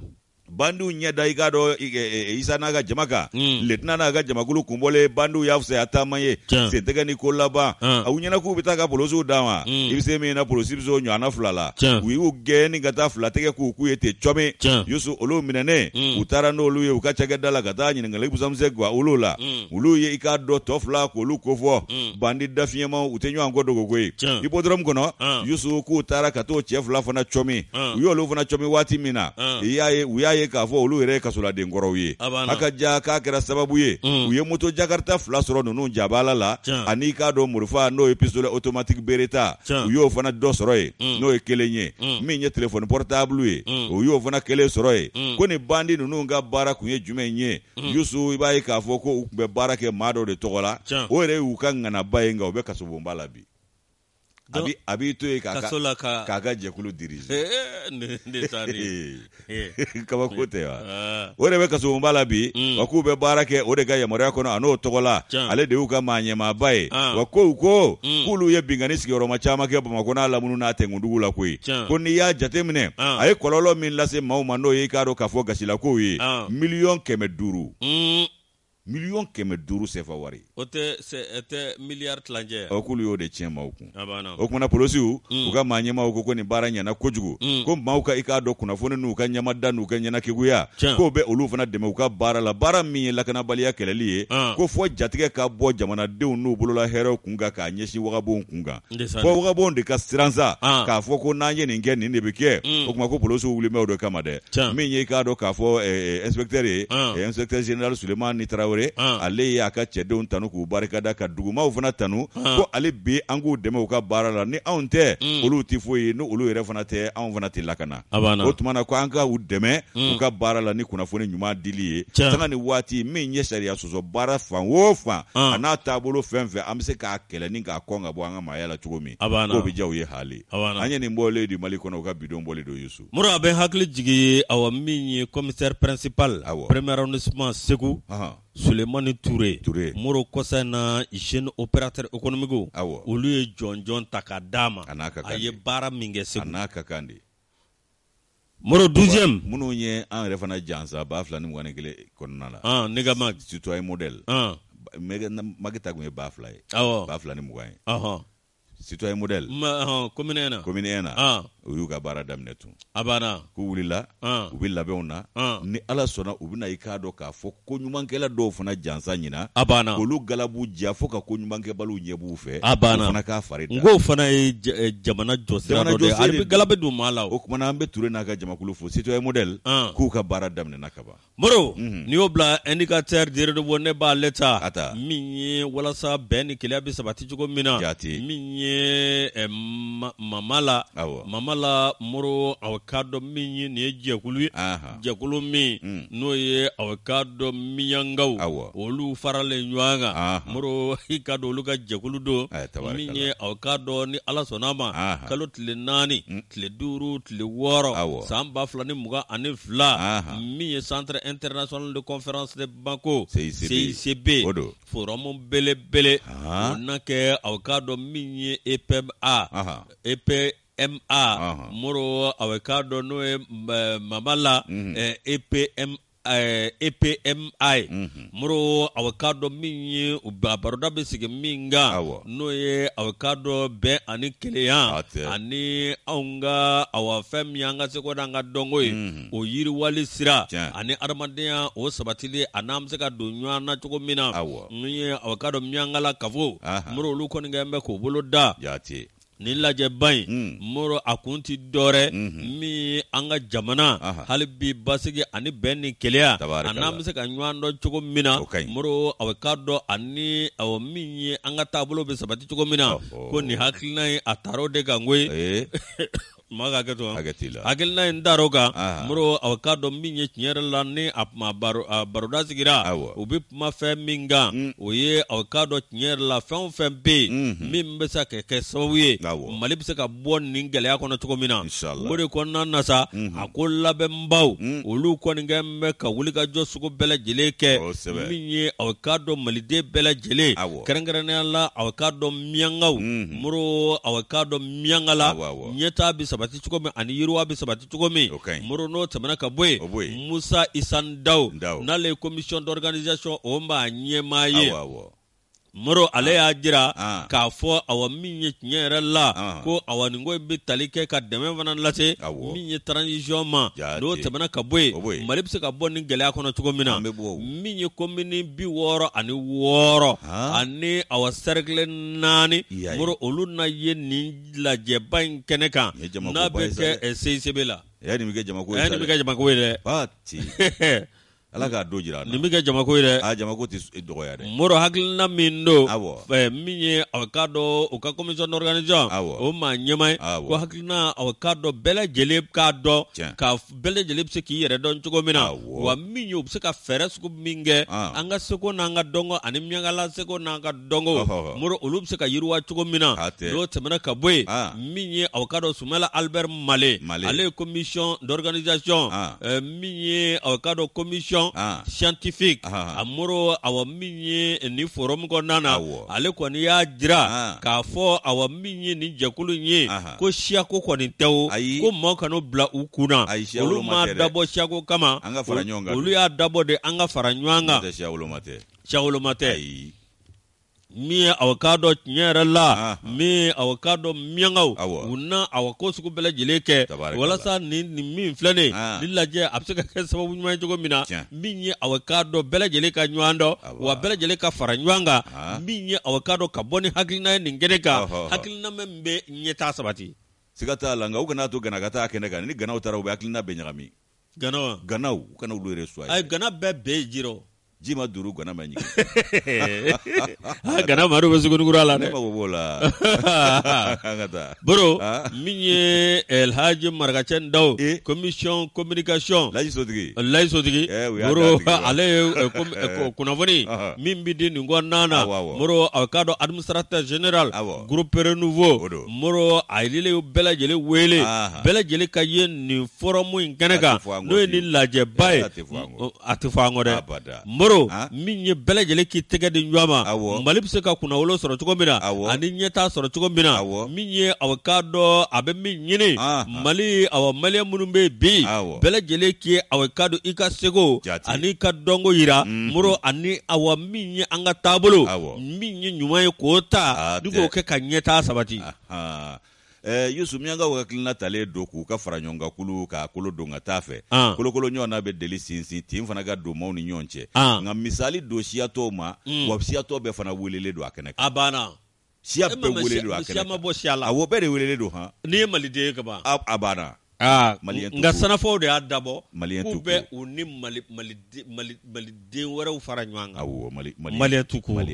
bandu ɲɛ da i k'a e, dɔ e, e, isa n'a ka jama hmm. kan letina n'a ka jamakulu kunbɔlen bandu y'a fisaya taama ye sentɛgɛ ni ko laban a u ɲɛna k'u bɛ taa ka polosiw d'a ma hmm. i bɛ se min na polosi bɛ se o ɲɔgɔnna fila la u y'u gɛni ka taa filatɛgɛ k'u k'u ye ten cɔmi yusu olu minɛnen hmm. u taara n'olu ye u ka cakɛda la ka taa ɲininkali busamuso gwa olu la olu ye i k'a dɔ tɔ fila k'olu kofɔ bandi dafiɲɛmaw u tɛ ɲɔgɔn kɔ dogo koyi i bɔ dɔrɔn kɔnɔ yusu k'u taara ka t'o cɛ fila fana cɔmi u y'olu fana cɔmi waati min na i y'a ye u y'a ye ye k'a fɔ olu yɛrɛ ye kasoladen kɔrɔw ye a ja k'a kɛra sababu ye mm. u ye moto jakarita fila sɔrɔ nunu jabala la ani k'a dɔn morifa n'o ye pistolet automatique bereta u y'o fana dɔ sɔrɔ yen mm. n'o ye kelen ye mm. min ye téléphone portable ye u y'o fana kelen sɔrɔ yen ko nin bandi ninnu ka baara tun ye jumɛn ye yusu i b'a ye k'a fɔ ko u tun bɛ baara kɛ maa dɔ de tɔgɔ la o yɛrɛ y'u ka ŋanaba ye nka u bɛ kasobonba la bi a b'i a to yen k'a ka ka k'a ka jɛkulu dirize. Eh, eh, ne ne ta ne kabako tɛ wa. Ah. o de bɛ kasobonba la bi. Mm. wa k'u bɛ baara kɛ o de ka yamaruya kɔnɔ a n'o tɔgɔ la. ale de y'u ka maa ɲɛmaaba ye. wa ko u ko k'olu ye binkani sigiyɔrɔma caman kɛ bamakɔ n'a lamunu n'a tɛnkundugu la koyi. ko n'i y'a jateminɛ. a ah. ye kɔlɔlɔ min lase maaw ma n'o ye i k'a dɔn k'a fɔ gasilakow ye. Ah. miliyɔn kɛmɛ duuru. Mm miliyɔn kɛmɛ duru sɛfa wari o tɛ tɛ miliyari tilancɛ o k'olu y'o de tiɲɛ maaw kun o kumana polisiw mm. u ka maa ɲɛmaw ko ko nin baara ɲɛna kojugu mm. ko maaw ka i k'a dɔn kunnafoni n'u ka ɲɛmada n'u ka ɲɛnakeguya k'o bɛ olu fana dɛmɛ u ka baara la baara min ye lakanabaliya kɛlɛli ye ah. ko fɔ jatigɛ ka bɔ jamanadenw n'u bolola hɛrɛw kun kan k'a ɲɛsin wagabonw kun kan fɔ wagabonw de ka siransa ah. k'a fɔ ko n'an ye nin kɛ nin de bɛ kɛ mm. o kuma ko polisiw wulimɛ o kama dɛ min ye i k'a dɔn k'a fɔ inspecteur ye ah. inspecteur général Suleman ni Tarawele Traore ale y'a ka cɛdenw tanu k'u barikada ka dugumaw fana tanu ko ale bi an k'u dɛmɛ u ka baara la ni anw tɛ hmm. olu tɛ foyi ye ni olu yɛrɛ fana tɛ anw fana tɛ lakana o tuma na ko an ka u dɛmɛ hmm. u ka baara la ni kunnafoni ɲuman dili ye sanga ni waati min ye sariya sɔsɔ baara fan o fan a n'a taabolo fɛn fɛn an be se k'a kɛlɛ ni k'a kɔn ka bɔ an ka maaya la cogo min k'o bɛ diya u ye hali an ye nin bɔlen di Mali kɔnɔ u ka bidon bɔle do Yusu mura a bɛ hakili jigin awa min ye commissaire principal premier arrondissement Segu Solemani Ture, Ture. Moro kosana na jeune opérateur économique awɔ olu ye jɔnjɔn ta k'a d'a ma a n'a ka kan a ye baara min kɛ Segu a n'a ka kan de Moro 12e minnu ye an yɛrɛ fana jansa 2021 kɔnɔna la an ne ka mag citoyen modèle an mage ta tun ye 2000 ye awɔ 2020 ɔhɔn citoyen modèle ma ɔhɔn komini 1 na commune 1 na an o y'u ka baara daminɛ tun a banna k'u wulila u bɛ labɛnw na ni ala sɔnna u bɛna i k'a dɔn k'a fɔ ko ɲumankɛla dɔw fana jansa ɲina a banna k'olu galabu ja fo ka ko ɲumankɛbaliw ɲɛ b'u fɛ a banna o fana k'a fari da nk'o fana ye eh, jamana jɔsira dɔ de ye ale bɛ galabu don maa la o tuma na an bɛ ture n'a ka jamakulu fo citoyen modèle k'u ka baara daminɛna kaban moro mhm. n'i y'o bila indicateur de d'irréductible ne b'a le ta min ye walasa bɛn ni kelenya bɛ sabati cogo min na min ye eh, mama la mama kuma la moro aw ka dɔ min ye nin ye jɛkulu ye jɛkulu min mm. n'o ye aw ka dɔ miyangaw olu faralen ɲɔgɔn kan moro i ka dɔ olu ka jɛkulu don eh, min ye aw ka dɔ ni ala sɔnna ma kalo tile naani mm. tile duuru tile wɔɔrɔ san ba fila ni mugan ani fila min ye centre international de conférence de banko CICB forum belebele o na kɛ aw ka dɔ min ye EPMA EP epma moro mhm. eh, a bɛ k'a dɔn n'o ye mama la epma apmi moro a bɛ k'a dɔn min ye a baroda bɛ sigi min kan n'o ye a bɛ k'a dɔn bɛn ani kelenya ani anw ka awa fɛn min an seko n'an ka dɔnko ye mhm. o yiri wali sira ani adamadenya o sabatili a n'an bɛ se ka don ɲɔgɔn na cogo min na min ye a bɛ k'a dɔn miyankala kafo moro kɔni kɛ bɛ k'o bolo da nin lajɛba ɲi hmm. moro a kun ti dɔrɛ hmm. min an ka jamana hali bi basigi ani bɛn ni keleya a n'an be se ka ɲɔgɔn dɔ cogo min na moro a k'a dɔ ani awɔ min ye an ka taabolo be sabati cogo min na ko ni hakilina ye a taraw de kan koyi ee. ma ah, mm. mhm. ka hakɛ to hakilina in dar'o kan moro a k'a dɔn min ye tiɲɛ yɛrɛ la ni a kuma baroda sigira u bɛ kuma fɛn min kan o ye a k'a dɔn tiɲɛ yɛrɛ la fɛn o fɛn bɛ yen min bɛ se ka kɛ sababu ye mali bɛ se ka bɔ nin gɛlɛya kɔnɔ cogo min na mhm. o de kɔnɔna na sa a ko labɛnbaw olu kɔni kɛ n bɛ ka wulikajɔ sugu bɛɛ lajɛlen kɛ min ye a k'a dɔn maliden bɛɛ lajɛlen kɛrɛnkɛrɛnnenya la a k'a dɔn miyangaw moro a k'a dɔn miyankala ɲɛtaa bɛ sabati cogo min ani yiriwa bɛ sabati cogo min muru n'o tɛmɛna ka bɔ yen musa isan daw n'ale ye commission d'organisation o maa ɲɛmaa ye moro ale ah. y'a jira ah. k'a fɔ awɔ min ye tiɲɛ yɛrɛ la ah. ko awɔ nin ko in bɛ tali kɛ ka dɛmɛ fana lase min ye transition ma n'o tɛmɛna ka bɔ yen mali bɛ se ka bɔ nin gɛlɛya kɔnɔ cogo min na min ye komini bi wɔɔrɔ ani wɔɔrɔ ani awɔ sɛrikile naani moro olu na ye nin lajɛba in kɛnɛ kan n'a bɛ kɛ eh, CICB la. yanni bɛ kɛ jamako ye dɛ. yanni bɛ kɛ jamako ye dɛ. Ela ga doji rada. Ni miga jomako Moro hakla namin do. E minye akado o kkomisyon d'organisation. Oma ma nyema ko hakna akado belejele akado ka belejele se ki redon chuomina. Wa minyo suka feres ko minge. Nga suku dongo animye gala se ko dongo. Moro ulup suka yuro chuomina. Dot menaka boy. Minye akado sumela Albert Malé. Ale commission d'organisation. Migne akado commission commission ah. scientifique a ah, ah, moro awa min ye nin forum kɔnɔna na ale kɔni y'a jira k'a fɔ awa min ye nin jɛkulu ye ko siyako kɔni tɛ o ko maaw kan'o bila u kun na olu ma dabɔ siyako kama olu y'a dabɔ de an ka fara ɲɔgɔn kan siyawoloma min ye dɔ tiɲɛ yɛrɛ la min ye dɔ miyangaw u na awako sugu bɛɛ lajɛlen kɛ walasa ni ni min filɛ ah. nin nin lajɛ a bɛ se ka kɛ sababu ɲuman ye cogo min na min ye awokado bɛɛ lajɛlen ka ɲɔgɔn dɔ wa bɛɛ lajɛlen ka fara ɲɔgɔn kan min ye awokado ka bɔ ni hakilina ye nin kɛnɛ kan hakilina min bɛ ɲɛtaa sabati. siga t'a la nka u kana to gana ka taa kɛnɛ kan ni ganaw taara u bɛ hakilina bɛɛ ɲagami. ganaw ganaw u kana olu yɛrɛ suwa ye. ayi gana bɛɛ bɛɛ ye ji ma duuru gana ma ɲigin gana maa bɛ sugunugura la dɛ boro min ye elhaji marakacɛ daw e? commission communication laji sotigi eh, boro ale ye kunnafoni min bi di nin kɔnɔna na boro a k'a dɔn administrateur général groupe renouveau boro a yelen bɛɛ lajɛlen wele bɛɛ lajɛlen ka ye nin fɔrɔmu in kɛnɛ kan n'o ye nin lajɛba ye a tɛ fɔ an kɔ dɛ umaru ah? min ye bɛɛ k'i tɛgɛ di ɲɔgɔn ma mali be se ka kunnawolo sɔrɔ cogo min na ani ɲɛta sɔrɔ cogo min na min ye aw k'a dɔ a bɛ min ɲini mali awa maliyɛ minnu be bi bɛɛ lajɛlen k'i aw k'a dɔ i ka seko ani i ka dɔngo yira muro mhm. ani awa min ye an ka taabolo min ye ɲuman ye k'o ta ni k'o kɛ ka ɲɛta sabati eh, yusu miyankaw hakilina tale dok'u ka fara ɲɔgɔn kulu k'a kolo don ah. ka fɛ uh. kolokolo ɲɔgɔn n'a bɛ deli sinsin tin fana ka don maaw ni ɲɔgɔn uh. nka misali do siyatɔw hmm. ma mm. wa siyatɔ bɛɛ fana welelen do a kɛnɛ kan a banna siya bɛɛ welelen don a kɛnɛ la awɔ bɛɛ de welelen don han n'i ye maliden ye ka ban a ah, banna nka sanafaw de y'a dabɔ k'u bɛ u ni maliden wɛrɛw fara ɲɔgɔn kan awɔ maliyɛn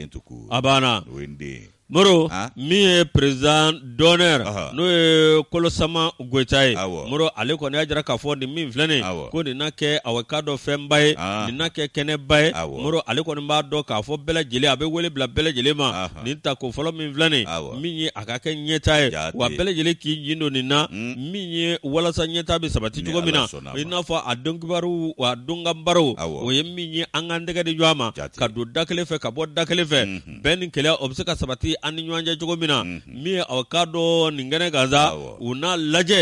tuku a banna o ye n den ye moro min ye président d'honneur n'o ye kolosama goyita ye moro ale kɔni y'a jira k'a fɔ nin min filɛ ko nin na kɛ ka dɔ fɛnba ye nin na kɛ kɛnɛba ye moro ale kɔni b'a dɔn k'a fɔ bɛɛ a be wele bila bɛɛ ma nin ta ko fɔlɔ min filɛ min ye a ka kɛ ɲɛta ye wa bɛɛ k'i jin do nin na hmm? min ye walasa ɲɛta be sabati cogo min na i n'a fɔ a don kibaru a don o ye min ye an k'an tɛgɛ di ɲɔgɔn ma ka don da fɛ ka bɔ da fɛ hmm. bɛn ni kɛlɛ o bɛ se ka sabati ani mhm. ni cogo min na min ye aw ka dɔ nin kɛnɛ kan sa u n'a lajɛ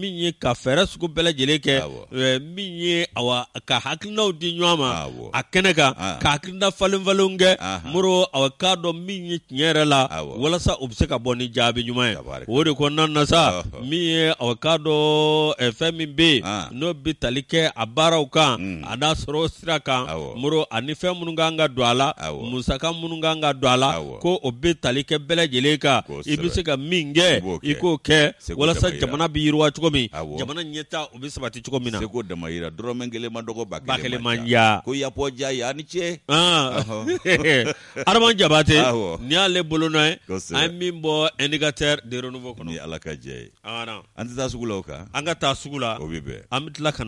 min ye ka fɛɛrɛ sugu bɛɛ lajɛlen kɛ min ye awa ka hakilinaw di ɲɔgɔn ma a kɛnɛ kan ka hakilina ah. falen kɛ moro aw ka dɔ min oh. ye tiɲɛ yɛrɛ la walasa u bɛ se ka bɔ ni jaabi ɲuman ye o de kɔnɔna na sa min ye aw ka dɔ fɛn min bɛ yen n'o bɛ tali kɛ a baaraw kan mm. a n'a sɔrɔ sira kan moro ani fɛn minnu kan ka don a la musaka minnu kan ka don a la ko o bɛ tali tali bela jeleka lajɛlen kan i bɛ ke, ka min kɛ jamana bɛ yiriwa cogo jamana nyeta o bɛ sabati na seko dama yira dɔrɔmɛ kelen ma dɔgɔ ba kelen ma ja ko jabate ni y'ale bolo nɔ ye an ye indicateur de renouveau kɔnɔ ni ala ka jɛ ye an tɛ taa sugu la o kan an ka taa sugu la o bɛ bɛn an bɛ tila ka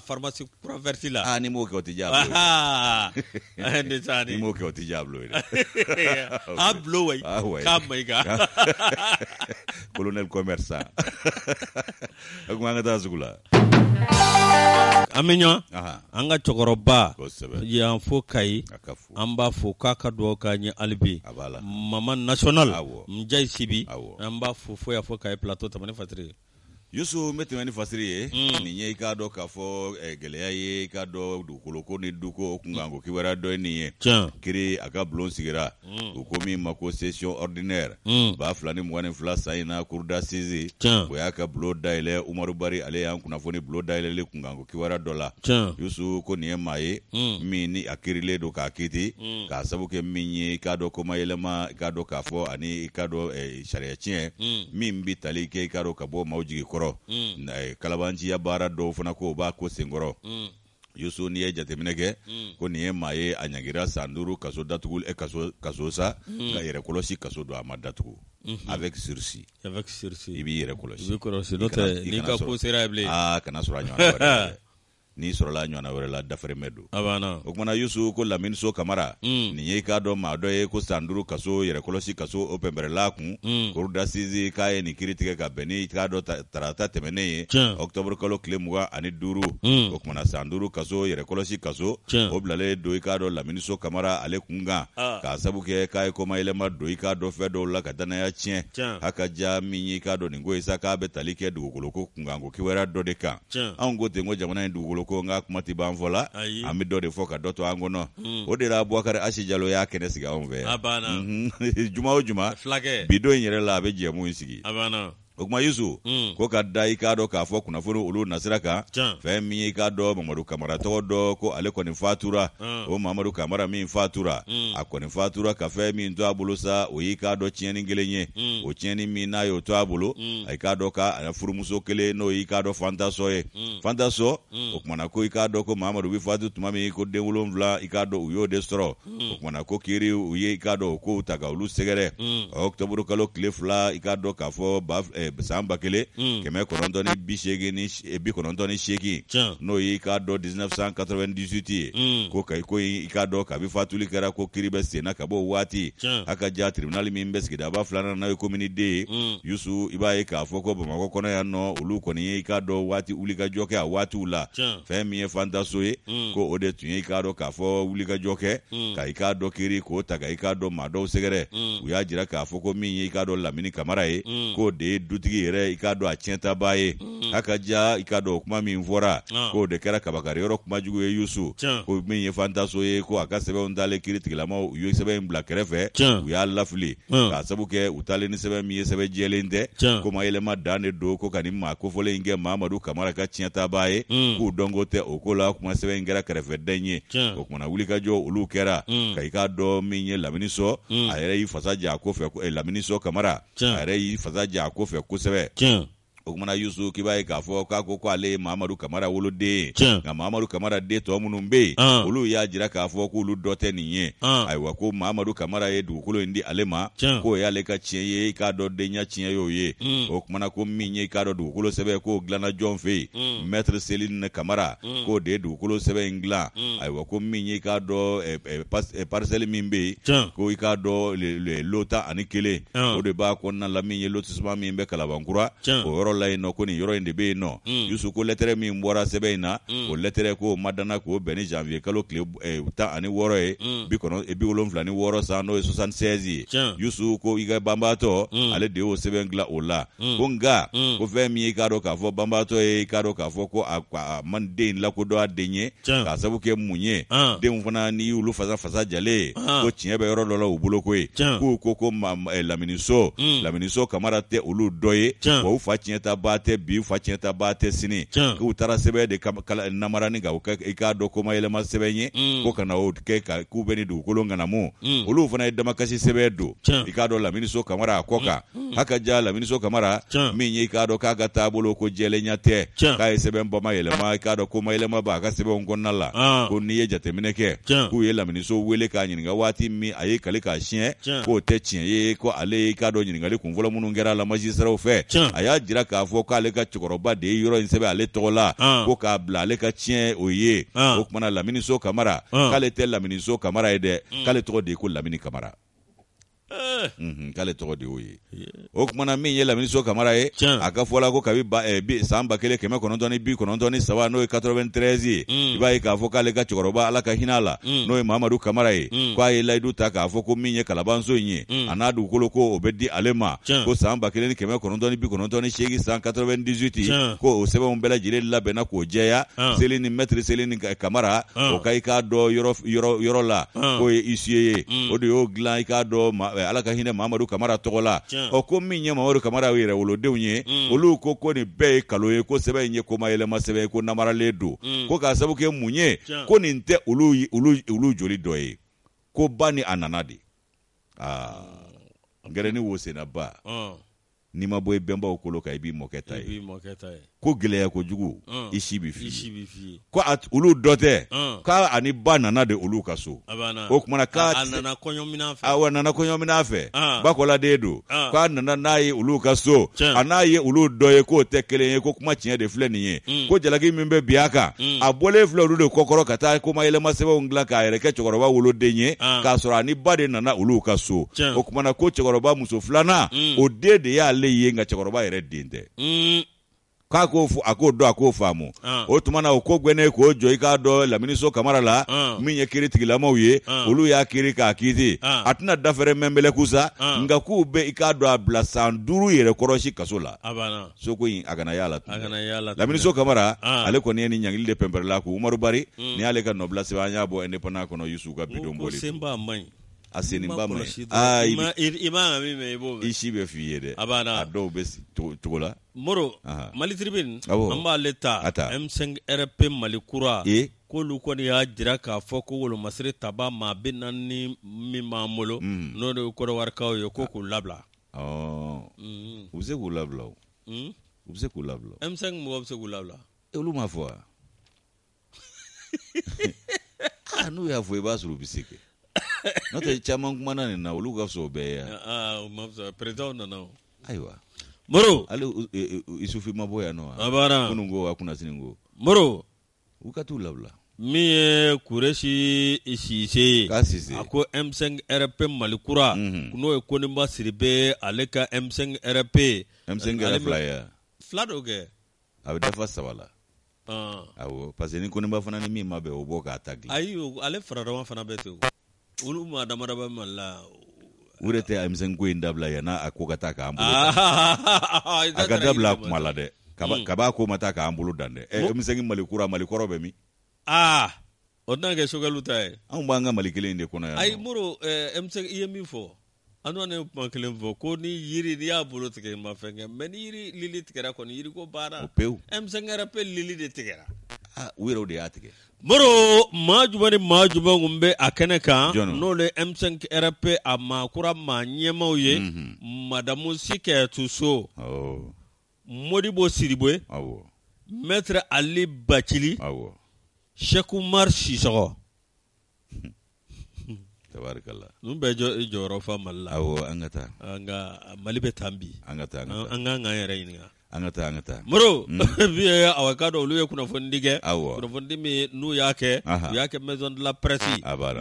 pharmacie kura verte la aa ah, ni m'o ni m'o kɛ o tɛ diya a bulo a bulo wayi k'a ma i colonel commerce sa a kun an ka taa sugu la an bɛ ɲɔgɔn ka cɛkɔrɔba fo kayi an k'a ka albi k'a mama national njayi sibi an b'a fo fo y'a fɔ kayi plateau tamani fatiri yusu n bɛ tɛmɛ ni fasiri ye mm. nin eh, ye i k'a dɔ k'a fɔ gɛlɛya ye i k'a dɔ dugukoloko ni duko kunkanko kibaruya dɔ ye mm. mm. nin ye kiri a ka bulon sigira u ko min ma ko session ordinaire b'a fila ni mugan ni fila san in na kuruda o y'a ka bulon dayɛlɛ umaru bari ale y'an kunnafoni bulon dayɛlɛli kunkanko kibaruya dɔ la yusu ko nin ye maa ye min ni a kirile don k'a kiti k'a sabu kɛ min ye i k'a dɔn komayɛlɛma i k'a dɔ k'a fɔ ani i k'a dɔ eh, sariya tiɲɛ min bɛ tali kɛ i k'a dɔn ka bɔ jigi kɔrɔ senkɔrɔ mm. eh, kalabanciya baara dɔw fana ko o b'a ko senkɔrɔ mm. yusu n'i ye jateminɛ kɛ mm. ko nin ye maa ye a ɲagira san duuru kaso datugu e kaso kaso sa mm. ka yɛrɛ kɔlɔsi kaso don a ma datugu mm-hmm. avec sursis avec sursis i b'i yɛrɛ kɔlɔsi i b'i kɔlɔsi n'o tɛ n'i ka ko sera ye bilen ah, aa kana sɔrɔ a ɲɔgɔnna wɛrɛ n'i sɔrɔla ɲɔgɔnna wɛrɛ la dafarimɛ don a banna o kumana yusu ko so kamara mm. nin ye mm. k'a dɔn ma dɔ ye ko san duru kaso yɛrɛkɔlɔsi kaso o pɛnpɛrɛla kun mm. koruda sizi k'a ye ni kiiri ka bɛn ni k'a dɔ tarata tɛmɛnen ye ɔktɔburu kalo tile mugan ani duru mm. o kumana san duru kaso yɛrɛkɔlɔsi kaso o bilalen don i k'a dɔn laminiso kamara ale kun kan ah. k'a sabu kɛ k'a ye komayɛlɛma don i k'a dɔn fɛn dɔw la ka danaya tiɲɛ hakaja min ye i k'a dɔn nin ko ye sa k'a bɛ tali kɛ dugukoloko kunkanko kibaruya dɔ de kan anw ko ten ko jamana ye dugukoloko ko n ka kuma tɛ ban an dɔ de fɔ ka dɔ to an kɔnɔ hmm. o de la bubakari asi jalo y'a kɛnɛ sigi anw fɛ juma o juma bi don in yɛrɛ la a bɛ jɛmu sigi Hmm. Hmm. o kuma yusu mm. ko ka da i k'a dɔn k'a fɔ kunnafoni olu nasira kan fɛn min ye i k'a dɔn mamadu kamara tɔgɔ dɔ ko ale kɔni fatura mm. o mamadu kamara min fatura mm. a kɔni fatura ka fɛn min to a bolo sa o y'i hmm. k'a dɔn tiɲɛni kelen ye mm. o tiɲɛni min n'a y'o to a bolo mm. a i k'a dɔn k'a furumuso kelen n'o y'i k'a dɔn fantasɔ ye mm. fantasɔ mm. o kumana ko i k'a dɔn ko mamadu bɛ fatu tuma min ko den wolonfila i k'a dɔn u y'o de sɔrɔ mm. o kumana ko kiri u ye i k'a dɔn o kow ta ka olu sɛgɛrɛ mm. ɔkutɔburukalo tile fila i k'a dɔn k'a fɔ ba eh, san ba kelen hmm. kɛmɛ kɔnɔntɔn ni bi seegin ni eh, bi kɔnɔntɔn ni seegin n'o y'i k'a dɔn 1998 ye ko ka ko i k'a dɔn kabi fatuli kɛra hmm. hmm. ko kiri bɛ senna ka b'o waati a ka ja tribunal min bɛ sigidaba filanan n'a ye komini den ye yusu i b'a ye k'a fɔ ko bamakɔ kɔnɔ yan nɔ olu kɔni ye i k'a dɔn waati wulikajɔ kɛ a waatiw la fɛn min ye fantaso ye ko o de tun ye i k'a dɔn k'a fɔ wulikajɔ kɛ ka i k'a dɔn kiri k'o ta ka i k'a dɔn maa dɔw sɛgɛrɛ u y'a jira k'a fɔ ko min ye i k'a dɔn lamini kamara ye k'o de ye dutigi yɛrɛ i k'a dɔn a tiɲɛtaba ye haka mm. ja i k'a dɔn kuma min fɔra ah. k'o de kɛra kabakari yɔrɔ kumajugu ye yusu ko min ye fantaso ye ko a ka sɛbɛnw talen kiri tigilamaw u ye sɛbɛn in bila kɛrɛfɛ u y'a lafili ah. k'a sabu kɛ u talen ni sɛbɛn min ye sɛbɛn jɛlen tɛ ko mayɛlɛma dan de don ko ka nin maa kofɔlen in kɛ mamadu kamara ka tiɲɛtaba ye mm. k'u dɔnko tɛ o ko la kuma sɛbɛn in kɛra kɛrɛfɛdɛn ye o kumana wulikajɔ olu kɛra mm. ka i k'a dɔn min ye lamini sɔn a yɛrɛ y'i fasa ja a kɔfɛ eh, lamini sɔn kamara a yɛrɛ y'i fasa ja a kɔfɛ fɛ kosɛbɛ tiɲɛ o kumana yusu k'i b'a ye k'a fɔ k'a ko k'ale ye mahamadu kamara woloden nka mahamadu kamara den tɔ minnu bɛ ah. yen olu y'a jira k'a fɔ k'olu dɔ tɛ nin ye ayiwa ah. ko mahamadu kamara ye dugukolo in di ale ma k'o y'ale ka tiɲɛ ye i k'a dɔn denya tiɲɛ y'o ye mm. o kumana ko min ye i k'a dɔn dugukolo sɛbɛn k'o dilanna jɔn fɛ yen mɛtiri mm. selini kamara mm. k'o de ye dugukolo sɛbɛn in dilan ayiwa ko min ye i k'a dɔn parisɛli min bɛ yen ko i k'a dɔn lo ani kelen ah. o de b'a kɔnɔna la min ye lotissement min bɛ kalabankura o yɔrɔ yɔrɔ la yen nɔ ko nin yɔrɔ in de bɛ yen nɔ hmm. yusu ko lɛtɛrɛ min bɔra sɛbɛn in na hmm. o lɛtɛrɛ ko madana k'o bɛn ni janvier kalo tile tan ani wɔɔrɔ ye hmm. bi kɔnɔ e, bi wolonwula ni wɔɔrɔ san n'o ye soixante seize ye yusu ko i ka banbaatɔ ale de y'o sɛbɛn dilan o la ko nka ko fɛn min ye i k'a dɔn k'a fɔ banbaatɔ ye i k'a dɔn k'a fɔ ko a man den lakodɔn a den ye k'a sabu kɛ mun ye denw fana n'i y'olu fasa fasa jalen ye ko tiɲɛ bɛ yɔrɔ dɔ la u bolo ko ye k'u ko ko laminiso laminiso kamara tɛ olu dɔ ye wa u fa tiɲɛ tiɲɛtaba tɛ bi fa tiɲɛtaba tɛ sini k'u taara sɛbɛn de namarani kan i k'a dɔn ko mayɛlɛma sɛbɛn ye mm. ko kana o kɛ ka k'u bɛ ni dugukolo ŋanamu olu fana ye damakasi sɛbɛn don i k'a dɔn laminiso kamara a kɔ kan hakaja laminiso kamara min ye i k'a dɔn k'a ka taabolo ko jɛlenya tɛ k'a ye sɛbɛn bamayɛlɛma i k'a dɔn ko mayɛlɛma b'a ka sɛbɛnw kɔnɔna la ah. ko n'i ye jateminɛ kɛ k'u ye laminiso wele k'a ɲininka waati min a ye kali k'a siɲɛ k'o tɛ tiɲɛ ye ko ale y'i k'a dɔn ɲininkali kunfɔlɔ minnu kɛra a la masisɛrɛw fɛ a y'a jira k'a fɔ k'ale ka cɛkɔrɔba de ye yɔrɔ in sɛbɛn ale tɔgɔ la ah. ko k'a bila ale ka tiɲɛ o ye ah. o tumana laminiso kamara ah. k'ale tɛ laminiso kamara ye dɛ mm. k'ale tɔgɔ de ye ko lamini kamara Eh. Mhm, k'ale tɔgɔ de y'o ye o tumana min ye laminisiw kamara ye a ka fɔla ko kabi san ba eh, kelen kɛmɛ kɔnɔntɔn ni bi kɔnɔntɔn ni saba n'o ye katɔrɔbɛntrɛzi mm. ye i b'a ye k'a fɔ k'ale ka cɛkɔrɔba ala ka hinɛ a la n'o ye mamadu kamara ye k'a ye layidu ta k'a fɔ ko min ye kalabanso ye mm. a n'a dugukolo ko o bɛ di ale ma ko san ba kelen ni kɛmɛ kɔnɔntɔn ni bi kɔnɔntɔn ni seegin san katɔrɔbɛndizwiti ko o sɛbɛnw bɛɛ labɛnna k'o jɛya ah. seli ni mɛtiri seli ni kamara ah. o ka i k'a dɔ yɔrɔ la ah. k'o ye isu ye o de y'o mm. dilan i k'a dɔ ala ka hinɛ mamadu kamara tɔgɔ la ɔ ko min ye mamadu kamara yɛrɛ wolodenw ye olu ko ko nin bɛɛ ye kalo ye ko sɛbɛ in ye komayɛlɛma sɛbɛn ye ko namaralen don mm. ko k'a sabu kɛ mun ye ko nin tɛ olu joli dɔ ye ko ba ni a nana de aa n mm. gɛrɛ ni wo senna ba n'i ma bɔ i bɛnbaw kolo ka i b'i mɔkɛ ta ye ko gɛlɛya kojugu i si bɛ f'i ko olu dɔ tɛ k'a ani ba nana de olu ka so o kumana k'a a nana kɔɲɔminɛn fɛ awɔ bakɔladen don k'a nana n'a ye olu ka so a n'a ye olu dɔ ye k'o tɛ kelen ye ko kuma tiɲɛ de filɛ nin ye mm. ko jalaki min bɛ bin kan mm. a bɔlen filɛ olu de kɔkɔrɔ ka taa komayɛlɛma sɛbɛnw dilan k'a yɛrɛ kɛ cɛkɔrɔba woloden ye k'a sɔrɔ ani ba de nana olu ka so o kumana ko cɛkɔrɔba muso filanan mm. o den de y'ale ye nka cɛkɔrɔba yɛrɛ den tɛ k'a k'o fɔ a k'o k'o faamu ah. o tuma na o ko gɛnnen k'o jɔ i k'a laminiso kamara la min ah. ye kiiri tigilamaw ye olu ah. y'a kiri k'a uh. atina dafere dafɛrɛ kusa uh. nka k'u ika do abla dɔn a bila san duuru yɛrɛ kɔrɔsi kaso la soko in a kana la laminiso kamara ale ko ye nin ɲangili de la k'u umaru bari ni ale ka nɔbila sɛbɛn bo ene pana indépendant no yusu ka bidon boli a seninba ma ima min b'o i si bɛ f'i ye dɛ a banna a moro malitiri bɛ nin an b'ale m5rp mali kura e? k'olu kɔni y'a jira k'a fɔ ko wolomasiri taba maa bi naani min b'an bolo mm. n'o de ye kɔrɔwarikaw ye ko k'u labila ah. mm-hmm. u bɛ se k'u labila o mm? u bɛ se k'u labila m5 mɔgɔw bɛ se k'u labila olu e, m'a fɔ wa n'u y'a fɔ i b'a sɔrɔ u bɛ se kɛ Ah, ah, um, n'o tɛ caman kumana nin na olu ka fisa o bɛɛ ye nana ayiwa. moro. hali isufi ma bɔ yan nɔ wa. a ko a kunnasini ko. moro. u ka t'u labila. min ye kuresi sise ye a ko m5 rp malikura mm -hmm. n'o ye koninba siribe ale ka m5 rp m5 yɛrɛ fila ye fila dɔ kɛ a bɛ dafa saba la awɔ parce que ni koninba fana ni min ma bɛn o bɔ k'a ta dilan ayi ale faradama fana bɛ ten olu maa damadaba mali la u de tɛ amisɛn ko in dabila yan n'a ko ka taa k'an bolo a ka dabila a kuma la dɛ kaba ko ma taa k'an bolo dan dɛ ɛ amisɛn malikura malikɔrɔ bɛ min aa ah, o tɛna kɛ sokɛliw ta ye eh. anw b'an ka mali kelen in de kɔnɔ yan ayi moro amisɛn eh, i ye min fɔ an nana ye kuma kelen fɔ ko ni yiri n'i y'a bolo tigɛ i ma fɛn kɛ mɛ ni yiri lili tigɛra kɔni yiriko baara o pewu eh, amisɛn yɛrɛ pe lili de tigɛra u yɛrɛw de y'a tigɛ moro maa juman ni maa juman kun bɛ a kɛnɛ kan n'o de m5 rp a maakura maa ɲɛmaw ye madamu sikɛtuso modibo siribe mɛtre ali bacili sɛkumar sisɔgɔ tabarikala ninnu bɛɛ jɔyɔrɔ fa mali la nka mali bɛ tan bi an ka taa yɛrɛ ɲininka angata angata taa mm. an ka taa moro min ye awaka dɔ olu ye kunnafonidi kɛ kunnafonidi min n'u y'a kɛ u y'a kɛ maison de la presse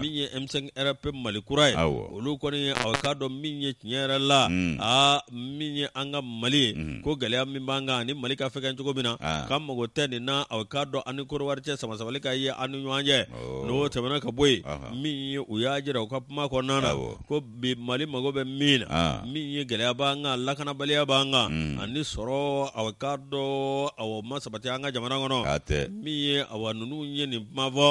min ye M5RP Mali kura ye olu kɔni ye awaka min ye tiɲɛ yɛrɛ la aa min ye an ka Mali ye ko gɛlɛya min b'an kan ani ah. Mali ka fɛgɛn cogo min na k'an mago tɛ nin na awaka dɔ ani Kɔrɔwari cɛ sama sabali ka ye an ni ɲɔgɔn cɛ n'o tɛmɛna ka bɔ yen min ye u y'a jira u ka kuma kɔnɔna na ko bi Mali mago bɛ min na min ye gɛlɛya b'an kan lakanabaliya b'an kan mm. ani sɔrɔ fɔ aw k'a dɔn aw ma sabati jamana kɔnɔ min ye aw nunu ye nin kuma fɔ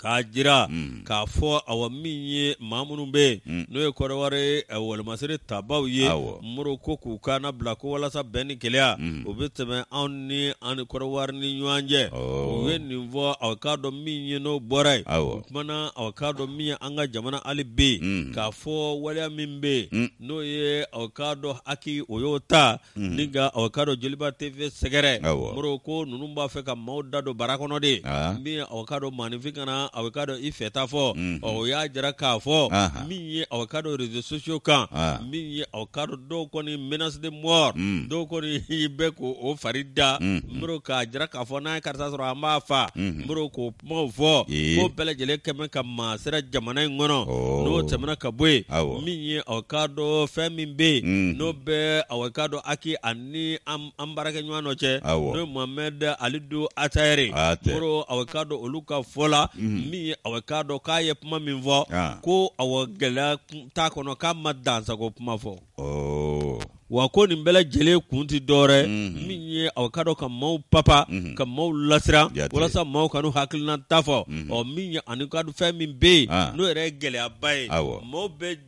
k'a jira hmm. k'a fɔ awa min hmm. eh, ye maa minnu be yen n'o ye kɔrɔwari walimasiri tabaw ye mori ko k'u ka na bila ko walasa bɛn ni kɛlɛya o be tɛmɛ anw ni an ni kɔrɔwari ni ɲɔgɔn cɛ oh. u ye nin fɔ aw k'a dɔn min ye n'o bɔra ye o kumana aw k'a dɔn min ye an ka jamana hali be yen k'a fɔ waleya min be yen n'o ye aw k'a dɔn haki o y'o ta ni nka aw k'a dɔn jeliba tɛ sɛgɛrɛ mori ko nunu b'a fɛ ka maw da don bara kɔnɔ de min aw k'a dɔn maanifin kana avocado i fɛta fɔ o y'a jira k'a fɔ min ye dɔ réseau sociaux kan min ye dɔ dɔw kɔni menace de mort dɔw kɔni i bɛ k'o fari da moro mm, mm. k'a jira k'a fɔ n'a ye karisa sɔrɔ an b'a fa moro mhm. k'o kumaw fɔ ko bɛɛ kɛmɛ ka maa sera jamana in kɔnɔ n'o tɛmɛna ka bɔ yen min ye dɔ fɛn min bɛ yen mm. n'o bɛ dɔ aki ani an baarakɛɲɔgɔn dɔ cɛ n'o ye mohamed alidu atayere moro dɔ olu ka fɔla mhm min ye awɔ k'a dɔn k'a ye kuma min fɔ ko awɔ gɛlɛya t'a kɔnɔ k'a ma dansago kuma fɔ oh. wa ko nin bɛɛ kun ti dɔwɛrɛ mhm. min ye aw ka dɔ mhm. ka maaw papa ka maaw lasira walasa maaw kanu hakilina ta fɔ mhm. ɔ min ye ani ka fɛn min ah. be yen n'o yɛrɛ ye gɛlɛyaba ye maaw bɛ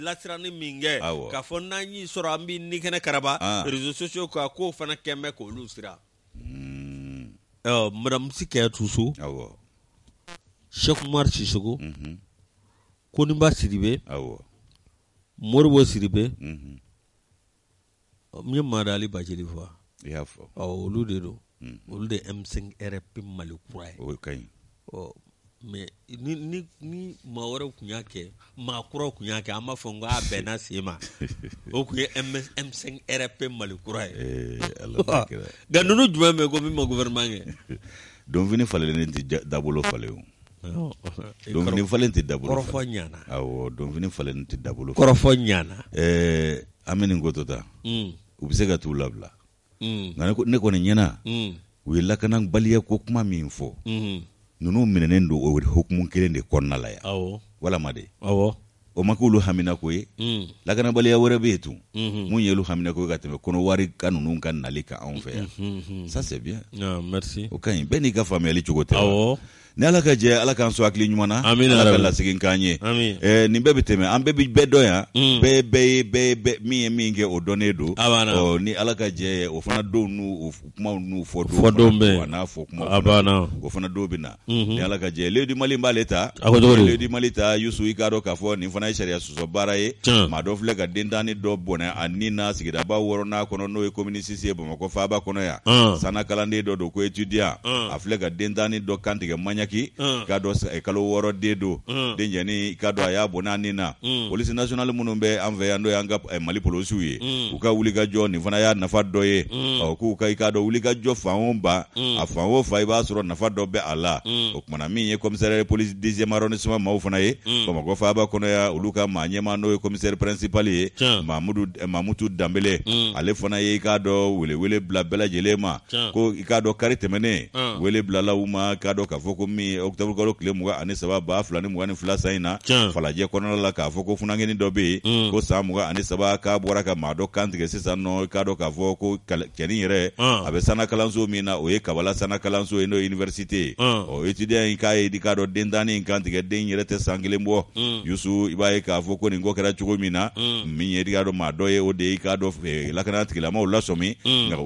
lasirani min kɛ k'a fɔ n'an y'i sɔrɔ an b'i nikɛnɛ karaba ah. réseau sociaux ka k'o fana kɛn mm. bɛ k'olu eh, sira madame Sikɛ Tusu Sheikh Umar Cissokho unhun mm-hmm. Koniba Sidibe awɔ Modibo Sidibe mm-hmm. n ye Mada Ali Bajeli fɔ wa i y'a fɔ olu de don mm-hmm. olu de M5 RP Mali kura ye o ni ni ni maa wɛrɛw tun y'a kɛ maa kuraw tun y'a kɛ an b'a fɔ n k'a bɛnna sen ma o tun ye M5 RP Mali kura ye ee eh, Alahu akbar nka ninnu jumɛn bɛ ko min ma gouvernement kɛ donfini falenlen tɛ dabolo falen o Dɔnf falen tɛ dabolo falen tɛ dabolo ɲana an bɛ nin kotota u bɛ se ka t'u labila mm. nka ne kɔni ɲɛna u ye lakanabaliya ko mm. kuma mm-hmm. min fɔ ninnu minɛnen don o hkumu kelen de kɔnɔna la yan walima de o ma k'olu haminako ye mm. lakanabaliya wɛrɛ bɛ mm-hmm. yen tun minnu yeolu haminako ka tɛmɛ kɔnɔwari ka ninnu ka nali ka anw fɛ yan mm-hmm. sasebiya o ka ɲi bɛɛ n'i ka faamuyayali cogo tɛ ni ala ka jɛ ala k'an sɔn hakili ɲuman na ala ka lasigi k'an ye eh, nin bɛɛ bɛ tɛmɛ an bɛɛ bi bɛɛ dɔn yan mm. bɛɛ bɛɛ ye bɛɛ bɛɛ min ye min kɛ o dɔnnen don ɔ ni ala ka jɛ ye o fana don n'u kumaw n'u fɔ dɔw fɔ dɔw bɛ wa n'a fɔ kumaw o fana dɔw bɛ na mhm. ni ala ka jɛ ledu mali n b'ale ta a mali ta yusu i k'a dɔn k'a fɔ nin fana ye sariya sɔsɔ baara ye maa dɔ filɛ ka den tan ni dɔ bɔnɛ a ni na sigidaba wɔɔrɔ kɔnɔ n'o ye komini sisi ye bamakɔ faaba kɔnɔ yan sanna kalanden dɔ don ko etudiant a filɛ ka den tan ni dɔ kantigɛ maɲa ɲaki k'a dɔn kalo wɔɔrɔ den don den jɛni k'a dɔn a y'a mm. ah, bɔnna mm. ah, mm. nin na polisi nationale minnu bɛ an fɛ yan n'o y'an ka mali polisiw ye u ka wuli ka jɔ nin fana y'a nafa dɔ ye ɔ k'u ka i k'a dɔn wuli ka jɔ fan o ban a fan o fan i b'a sɔrɔ nafa dɔ bɛ a la o tuma min ye commissaire police dixième arrondissement maaw fana ye bamakɔ faaba kɔnɔ yan olu ka maa ɲɛmaa n'o ye commissaire principal ye mahamudu eh, mahamudu danbele ale fana ye i k'a wele welewele bila bɛɛ lajɛlen ma ko i k'a dɔn kari tɛmɛnen ah. wele bilala u ma k'a dɔn k'a fɔ ko min ye ɔkutɔburu kalo tile mugan ani saba ba fila ni mugan ni fila san in na falajɛ kɔnɔna la k'a fɔ ko funankɛnin dɔ bɛ yen ko san mugan ani saba k'a bɔra ka maa dɔ kan tigɛ sisan nɔ i k'a dɔn k'a fɔ ko cɛnin yɛrɛ a bɛ sanna min na o ye kabala sanna kalanso ye n'o ye universite ye ɔ étudiant in k'a ye k'a dɔn den tanni in kan tigɛ den yɛrɛ tɛ san kelen bɔ yusu i b'a ye k'a fɔ ko nin ko kɛra cogo min na min ye i k'a dɔn maa dɔ ye o de i k'a dɔn lakana tigilamaw lasɔmi nka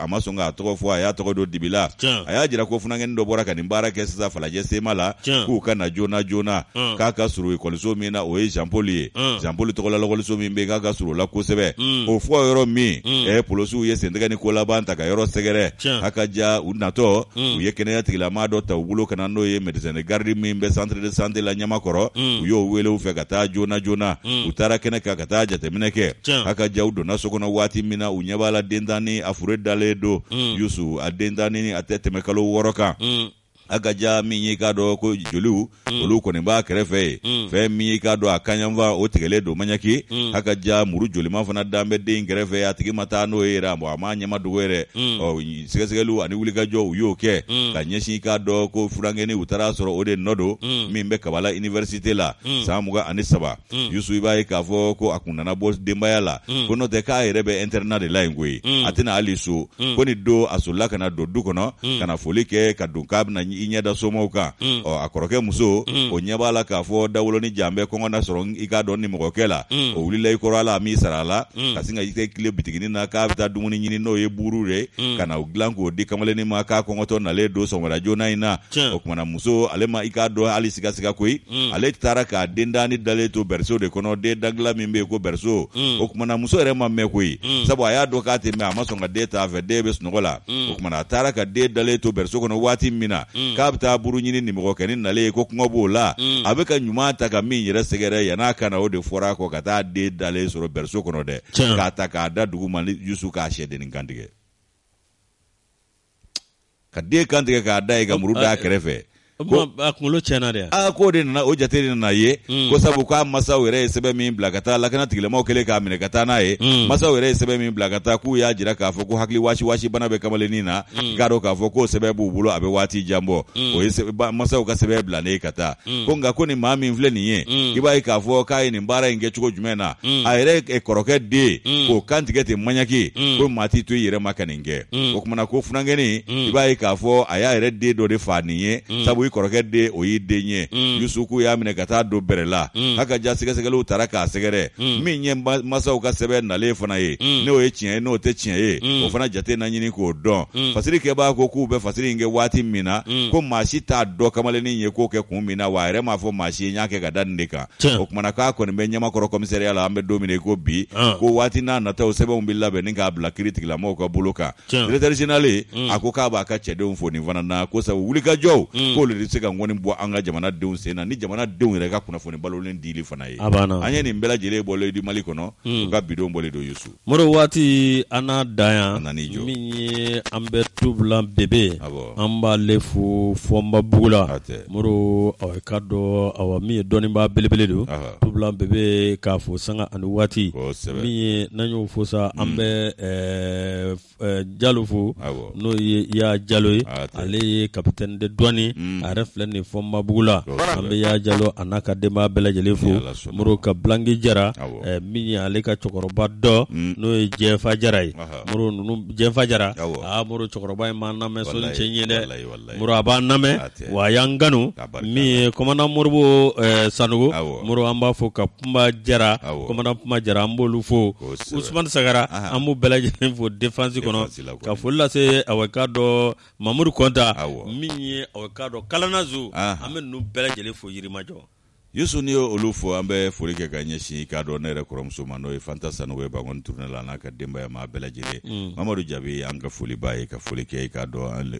a ma sɔn k'a tɔgɔ fɔ a y'a tɔgɔ don dibi la a y'a jira ko funankɛnin dɔ bɔra ka nin baara kɛ sisan sa falajɛ sema la k'u kana na joona joona k'a ka surun ekɔliso min na o ye jean paul ye jean paul tɔgɔla lakɔliso min bɛ yen k'a ka surun o la kosɛbɛ o fɔ yɔrɔ min ɛɛ polisiw ye sentɛgɛ ni ko laban ta ka yɔrɔ sɛgɛrɛ a ka ja u natɔ u ye kɛnɛya tigilamaa dɔ ta u bolo kana n'o ye médecin de garde min bɛ centre de santé la ɲamakɔrɔ u y'o wele u fɛ ka taa joona joona u taara kɛnɛ ka ka taa jateminɛ kɛ a ka ja u donna so kɔnɔ waati min na u ɲɛ b'a la den a fure dale do yusu a den ni a tɛ tɛmɛ kalo wɔɔrɔ kan agaja ka ja mm. mm. min ye k'a dɔn ko joliw olu kɔni b'a kɛrɛfɛ yen fɛn min ye k'a dɔn a kaɲanfa o tigɛlen don maɲaki mm. a muru joliman fana dan bɛ den kɛrɛfɛ a tigi ma taa n'o ye yɛrɛ a ma ɲɛma dogo oh, yɛrɛ ɔ sɛgɛsɛgɛliw ani wulikajɔ u y'o kɛ ka ɲɛsin k'a dɔn ko furankɛni u taara sɔrɔ o de nɔ don min bɛ kabala universite la san mugan ani saba yusu i b'a ye k'a fɔ ko a kun nana bɔ denbaya la ko n'o tɛ k'a yɛrɛ bɛ intɛrna de la yen koyi a tɛna hali so ko ni don a solila ka na don du kɔnɔ ka foli kɛ ka don k'a bɛna i ɲɛda somɔgɔw kan ɔ mm. a kɔrɔkɛ muso mm. o ɲɛ b'a la k'a fɔ dawolo ni jan kɔngɔ na sɔrɔ i k'a dɔn ni mɔgɔkɛ la mm. o wulila i kɔrɔ a min sara a la ka sin ka i kile bitiginin na k'a bɛ taa dumuni ɲini n'o ye buru de ka na dilan k'o di kamalennin ma k'a kɔngɔtɔ nalen don sɔgɔmada joona in na o kumana muso ale ma i k'a dɔn hali sigasiga koyi ale taara k'a den daani dalen to bɛriso de kɔnɔ den dangila min bɛ yen ko bɛriso o kumana muso yɛrɛ ma mɛn koyi sabu a y'a dɔn k'a tɛ mɛn a ma sɔn ka den t'a fɛ den bɛ sunɔgɔ la o kumana a taara ka den dalen to bɛriso kɔnɔ waati min na Mm. k'a bɛ taa buru ɲini nin ni nale ye ko kuma b'o la mm. a bɛ ka ɲuman ta ka min yɛrɛ sɛgɛrɛ ya ka na o de fɔra kɔ ka taa den dalen sɔrɔ bɛriso kɔnɔ dɛ k'a ta k'a da dugu ma ni yusu k'a sɛdennin kantigɛ ka den kantigɛ k'a da ye ka muru d'a eh, kɛrɛfɛ a kunkolo tiɲɛna dɛ a ah, k'o de nana o jate de nana ye hmm. ko sabu k'a hmm. masaw yɛrɛ ye sɛbɛn min bila ka taa lakana tigilamaw kɛlen k'a minɛ ka taa n'a ye masaw yɛrɛ ye sɛbɛn min bila ka taa k'u y'a jira k'a fɔ ko hakili wasi wasi bana bɛ kamalennin na hmm. k'a dɔn k'a fɔ k'o sɛbɛn b'u bolo a bɛ waati jan bɔ o ye masaw ka sɛbɛn bila ne ye ka taa ko nka ko nin maa min filɛ nin ye i b'a ye k'a fɔ k'a ye nin baara in kɛ cogo jumɛn na a yɛrɛ kɔrɔkɛ den k'o kantigɛ ten maɲaki ko maa t'i to i yɛrɛ ma ka nin kɛ o tumana ko funankɛnin i b'a ye k'a fɔ a y'a yɛrɛ den dɔ de fa nin ye sabu o ye kɔrɔkɛ den o y'i den ye mm. yusufu y'a minɛ ka taa don bɛrɛ la mm. hakaja sɛgɛsɛgɛliw taara k'a sɛgɛrɛ mm. min ye masaw ka sɛbɛn nalen fana ye n'o ye tiɲɛ ye n'o tɛ tiɲɛ ye o fana jate na ɲini k'o dɔn fasiri kɛbaa ko k'u bɛ fasiri in kɛ waati min na ko maa si t'a dɔn kamalennin ye k'o kɛ kun min na wa a yɛrɛ m'a fɔ maa si ye n y'a kɛ ka da nin de kan o kumana k'a kɔni bɛ ɲamakɔrɔ kɔmisɛriya la an bɛ don min na i ko bi ah. ko waati n'a nataw sɛbɛnw bɛ labɛn ni k'a bila kiri tigilamɔgɔw ka bolo kan a ko k'a b'a ka cɛdenw fo nin fana na ko sabu wulikajɔw k'olu de bɛ se ka ŋɔni bɔ an ka jamanadenw sen na ni jamanadenw yɛrɛ ka kunnafoni balolen dili fana ye. An ye nin bɛɛ lajɛlen bɔlen di Mali kɔnɔ. Hmm. U ka bidon bɔlen don yen so. waati an n'a dan yan. Min ye an bɛ tubilan bebe. An b'ale fo Fɔnbabugu la. A tɛ. Modibo ka dɔn awɔ min ye dɔnnibaa belebele do Ɔhɔn. bebe k'a fo sanga ani waati. Min ye n'an y'o fo sa an hmm. bɛ ɛɛ Jalo fo. N'o ye Yaya Jalo ye. A tɛ. Ale ye capitaine de douane hmm a yɛrɛ filɛ nin fɔ mabugula an bɛ y'a jalo a n'a ka denbaya bɛɛ fo moro ka bilanki jara min ye ale ka cɛkɔrɔba dɔ mm. n'o ye jɛfa jara ye moro ninnu jɛfa jara aa moro cɛkɔrɔba in ma namɛ sɔnni cɛ ye dɛ moro a b'a namɛ wa y'an kanu min ye kɔmana moribo sanogo moro an b'a fɔ ka kunba jara kɔmana kuma jara an b'olu fo usumani sagara an b'u bɛɛ fo defansi kɔnɔ ka foli lase awɔ dɔ mamuru kɔnta min ye awɔ dɔ kalana zo ah. an bɛ nunu bɛɛ lajɛlen fo yirimajɔ yusu n'i ye olu fɔ an bɛ foli kɛ ka ɲɛsin mm. mm. k'a dɔn ne yɛrɛ kɔrɔmuso ma mm. n'o ye fanta sanu ye bankɔni turune la n'a ka denbaya ma bɛɛ mamadu jabi an ka foli b'a ye ka foli kɛ k'a dɔn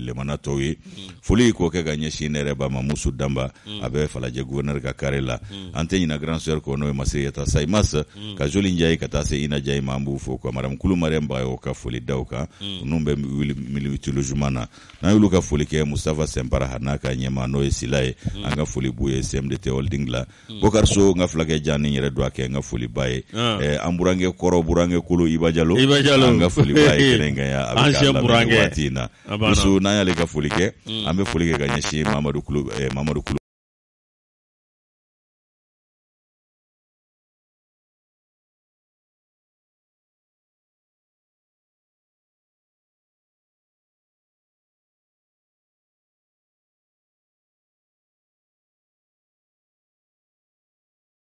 lemana tɔw ye foli k'o kɛ ka ɲɛsin ne yɛrɛ ba ma musu danba a bɛ falajɛ guvɛnɛri ka kare la an tɛ ɲina grand sœur kɔ n'o ye masiri yata sayimas ka joli diya ka taa se ina diya ye ma an b'u fo ka madamu kulu mariam bagayo ka foli daw kan ninnu bɛ wuli militi logeman na n'an y'olu ka foli kɛ mustafa sɛnpara n'a ka ɲɛma n'o ye sila ye an ka foli b'u ye cmdt holding la bokar so nga ka jani ja do yɛrɛ nga fuli baye n ah. eh, amburange koro an kulu ibajalo ibajalo kolo fuli baye an ka foliba ye kɛrɛnkɛya a bɛ waati in na muso n'an y'ale ka foli kɛ an bɛ foli kɛ mamadu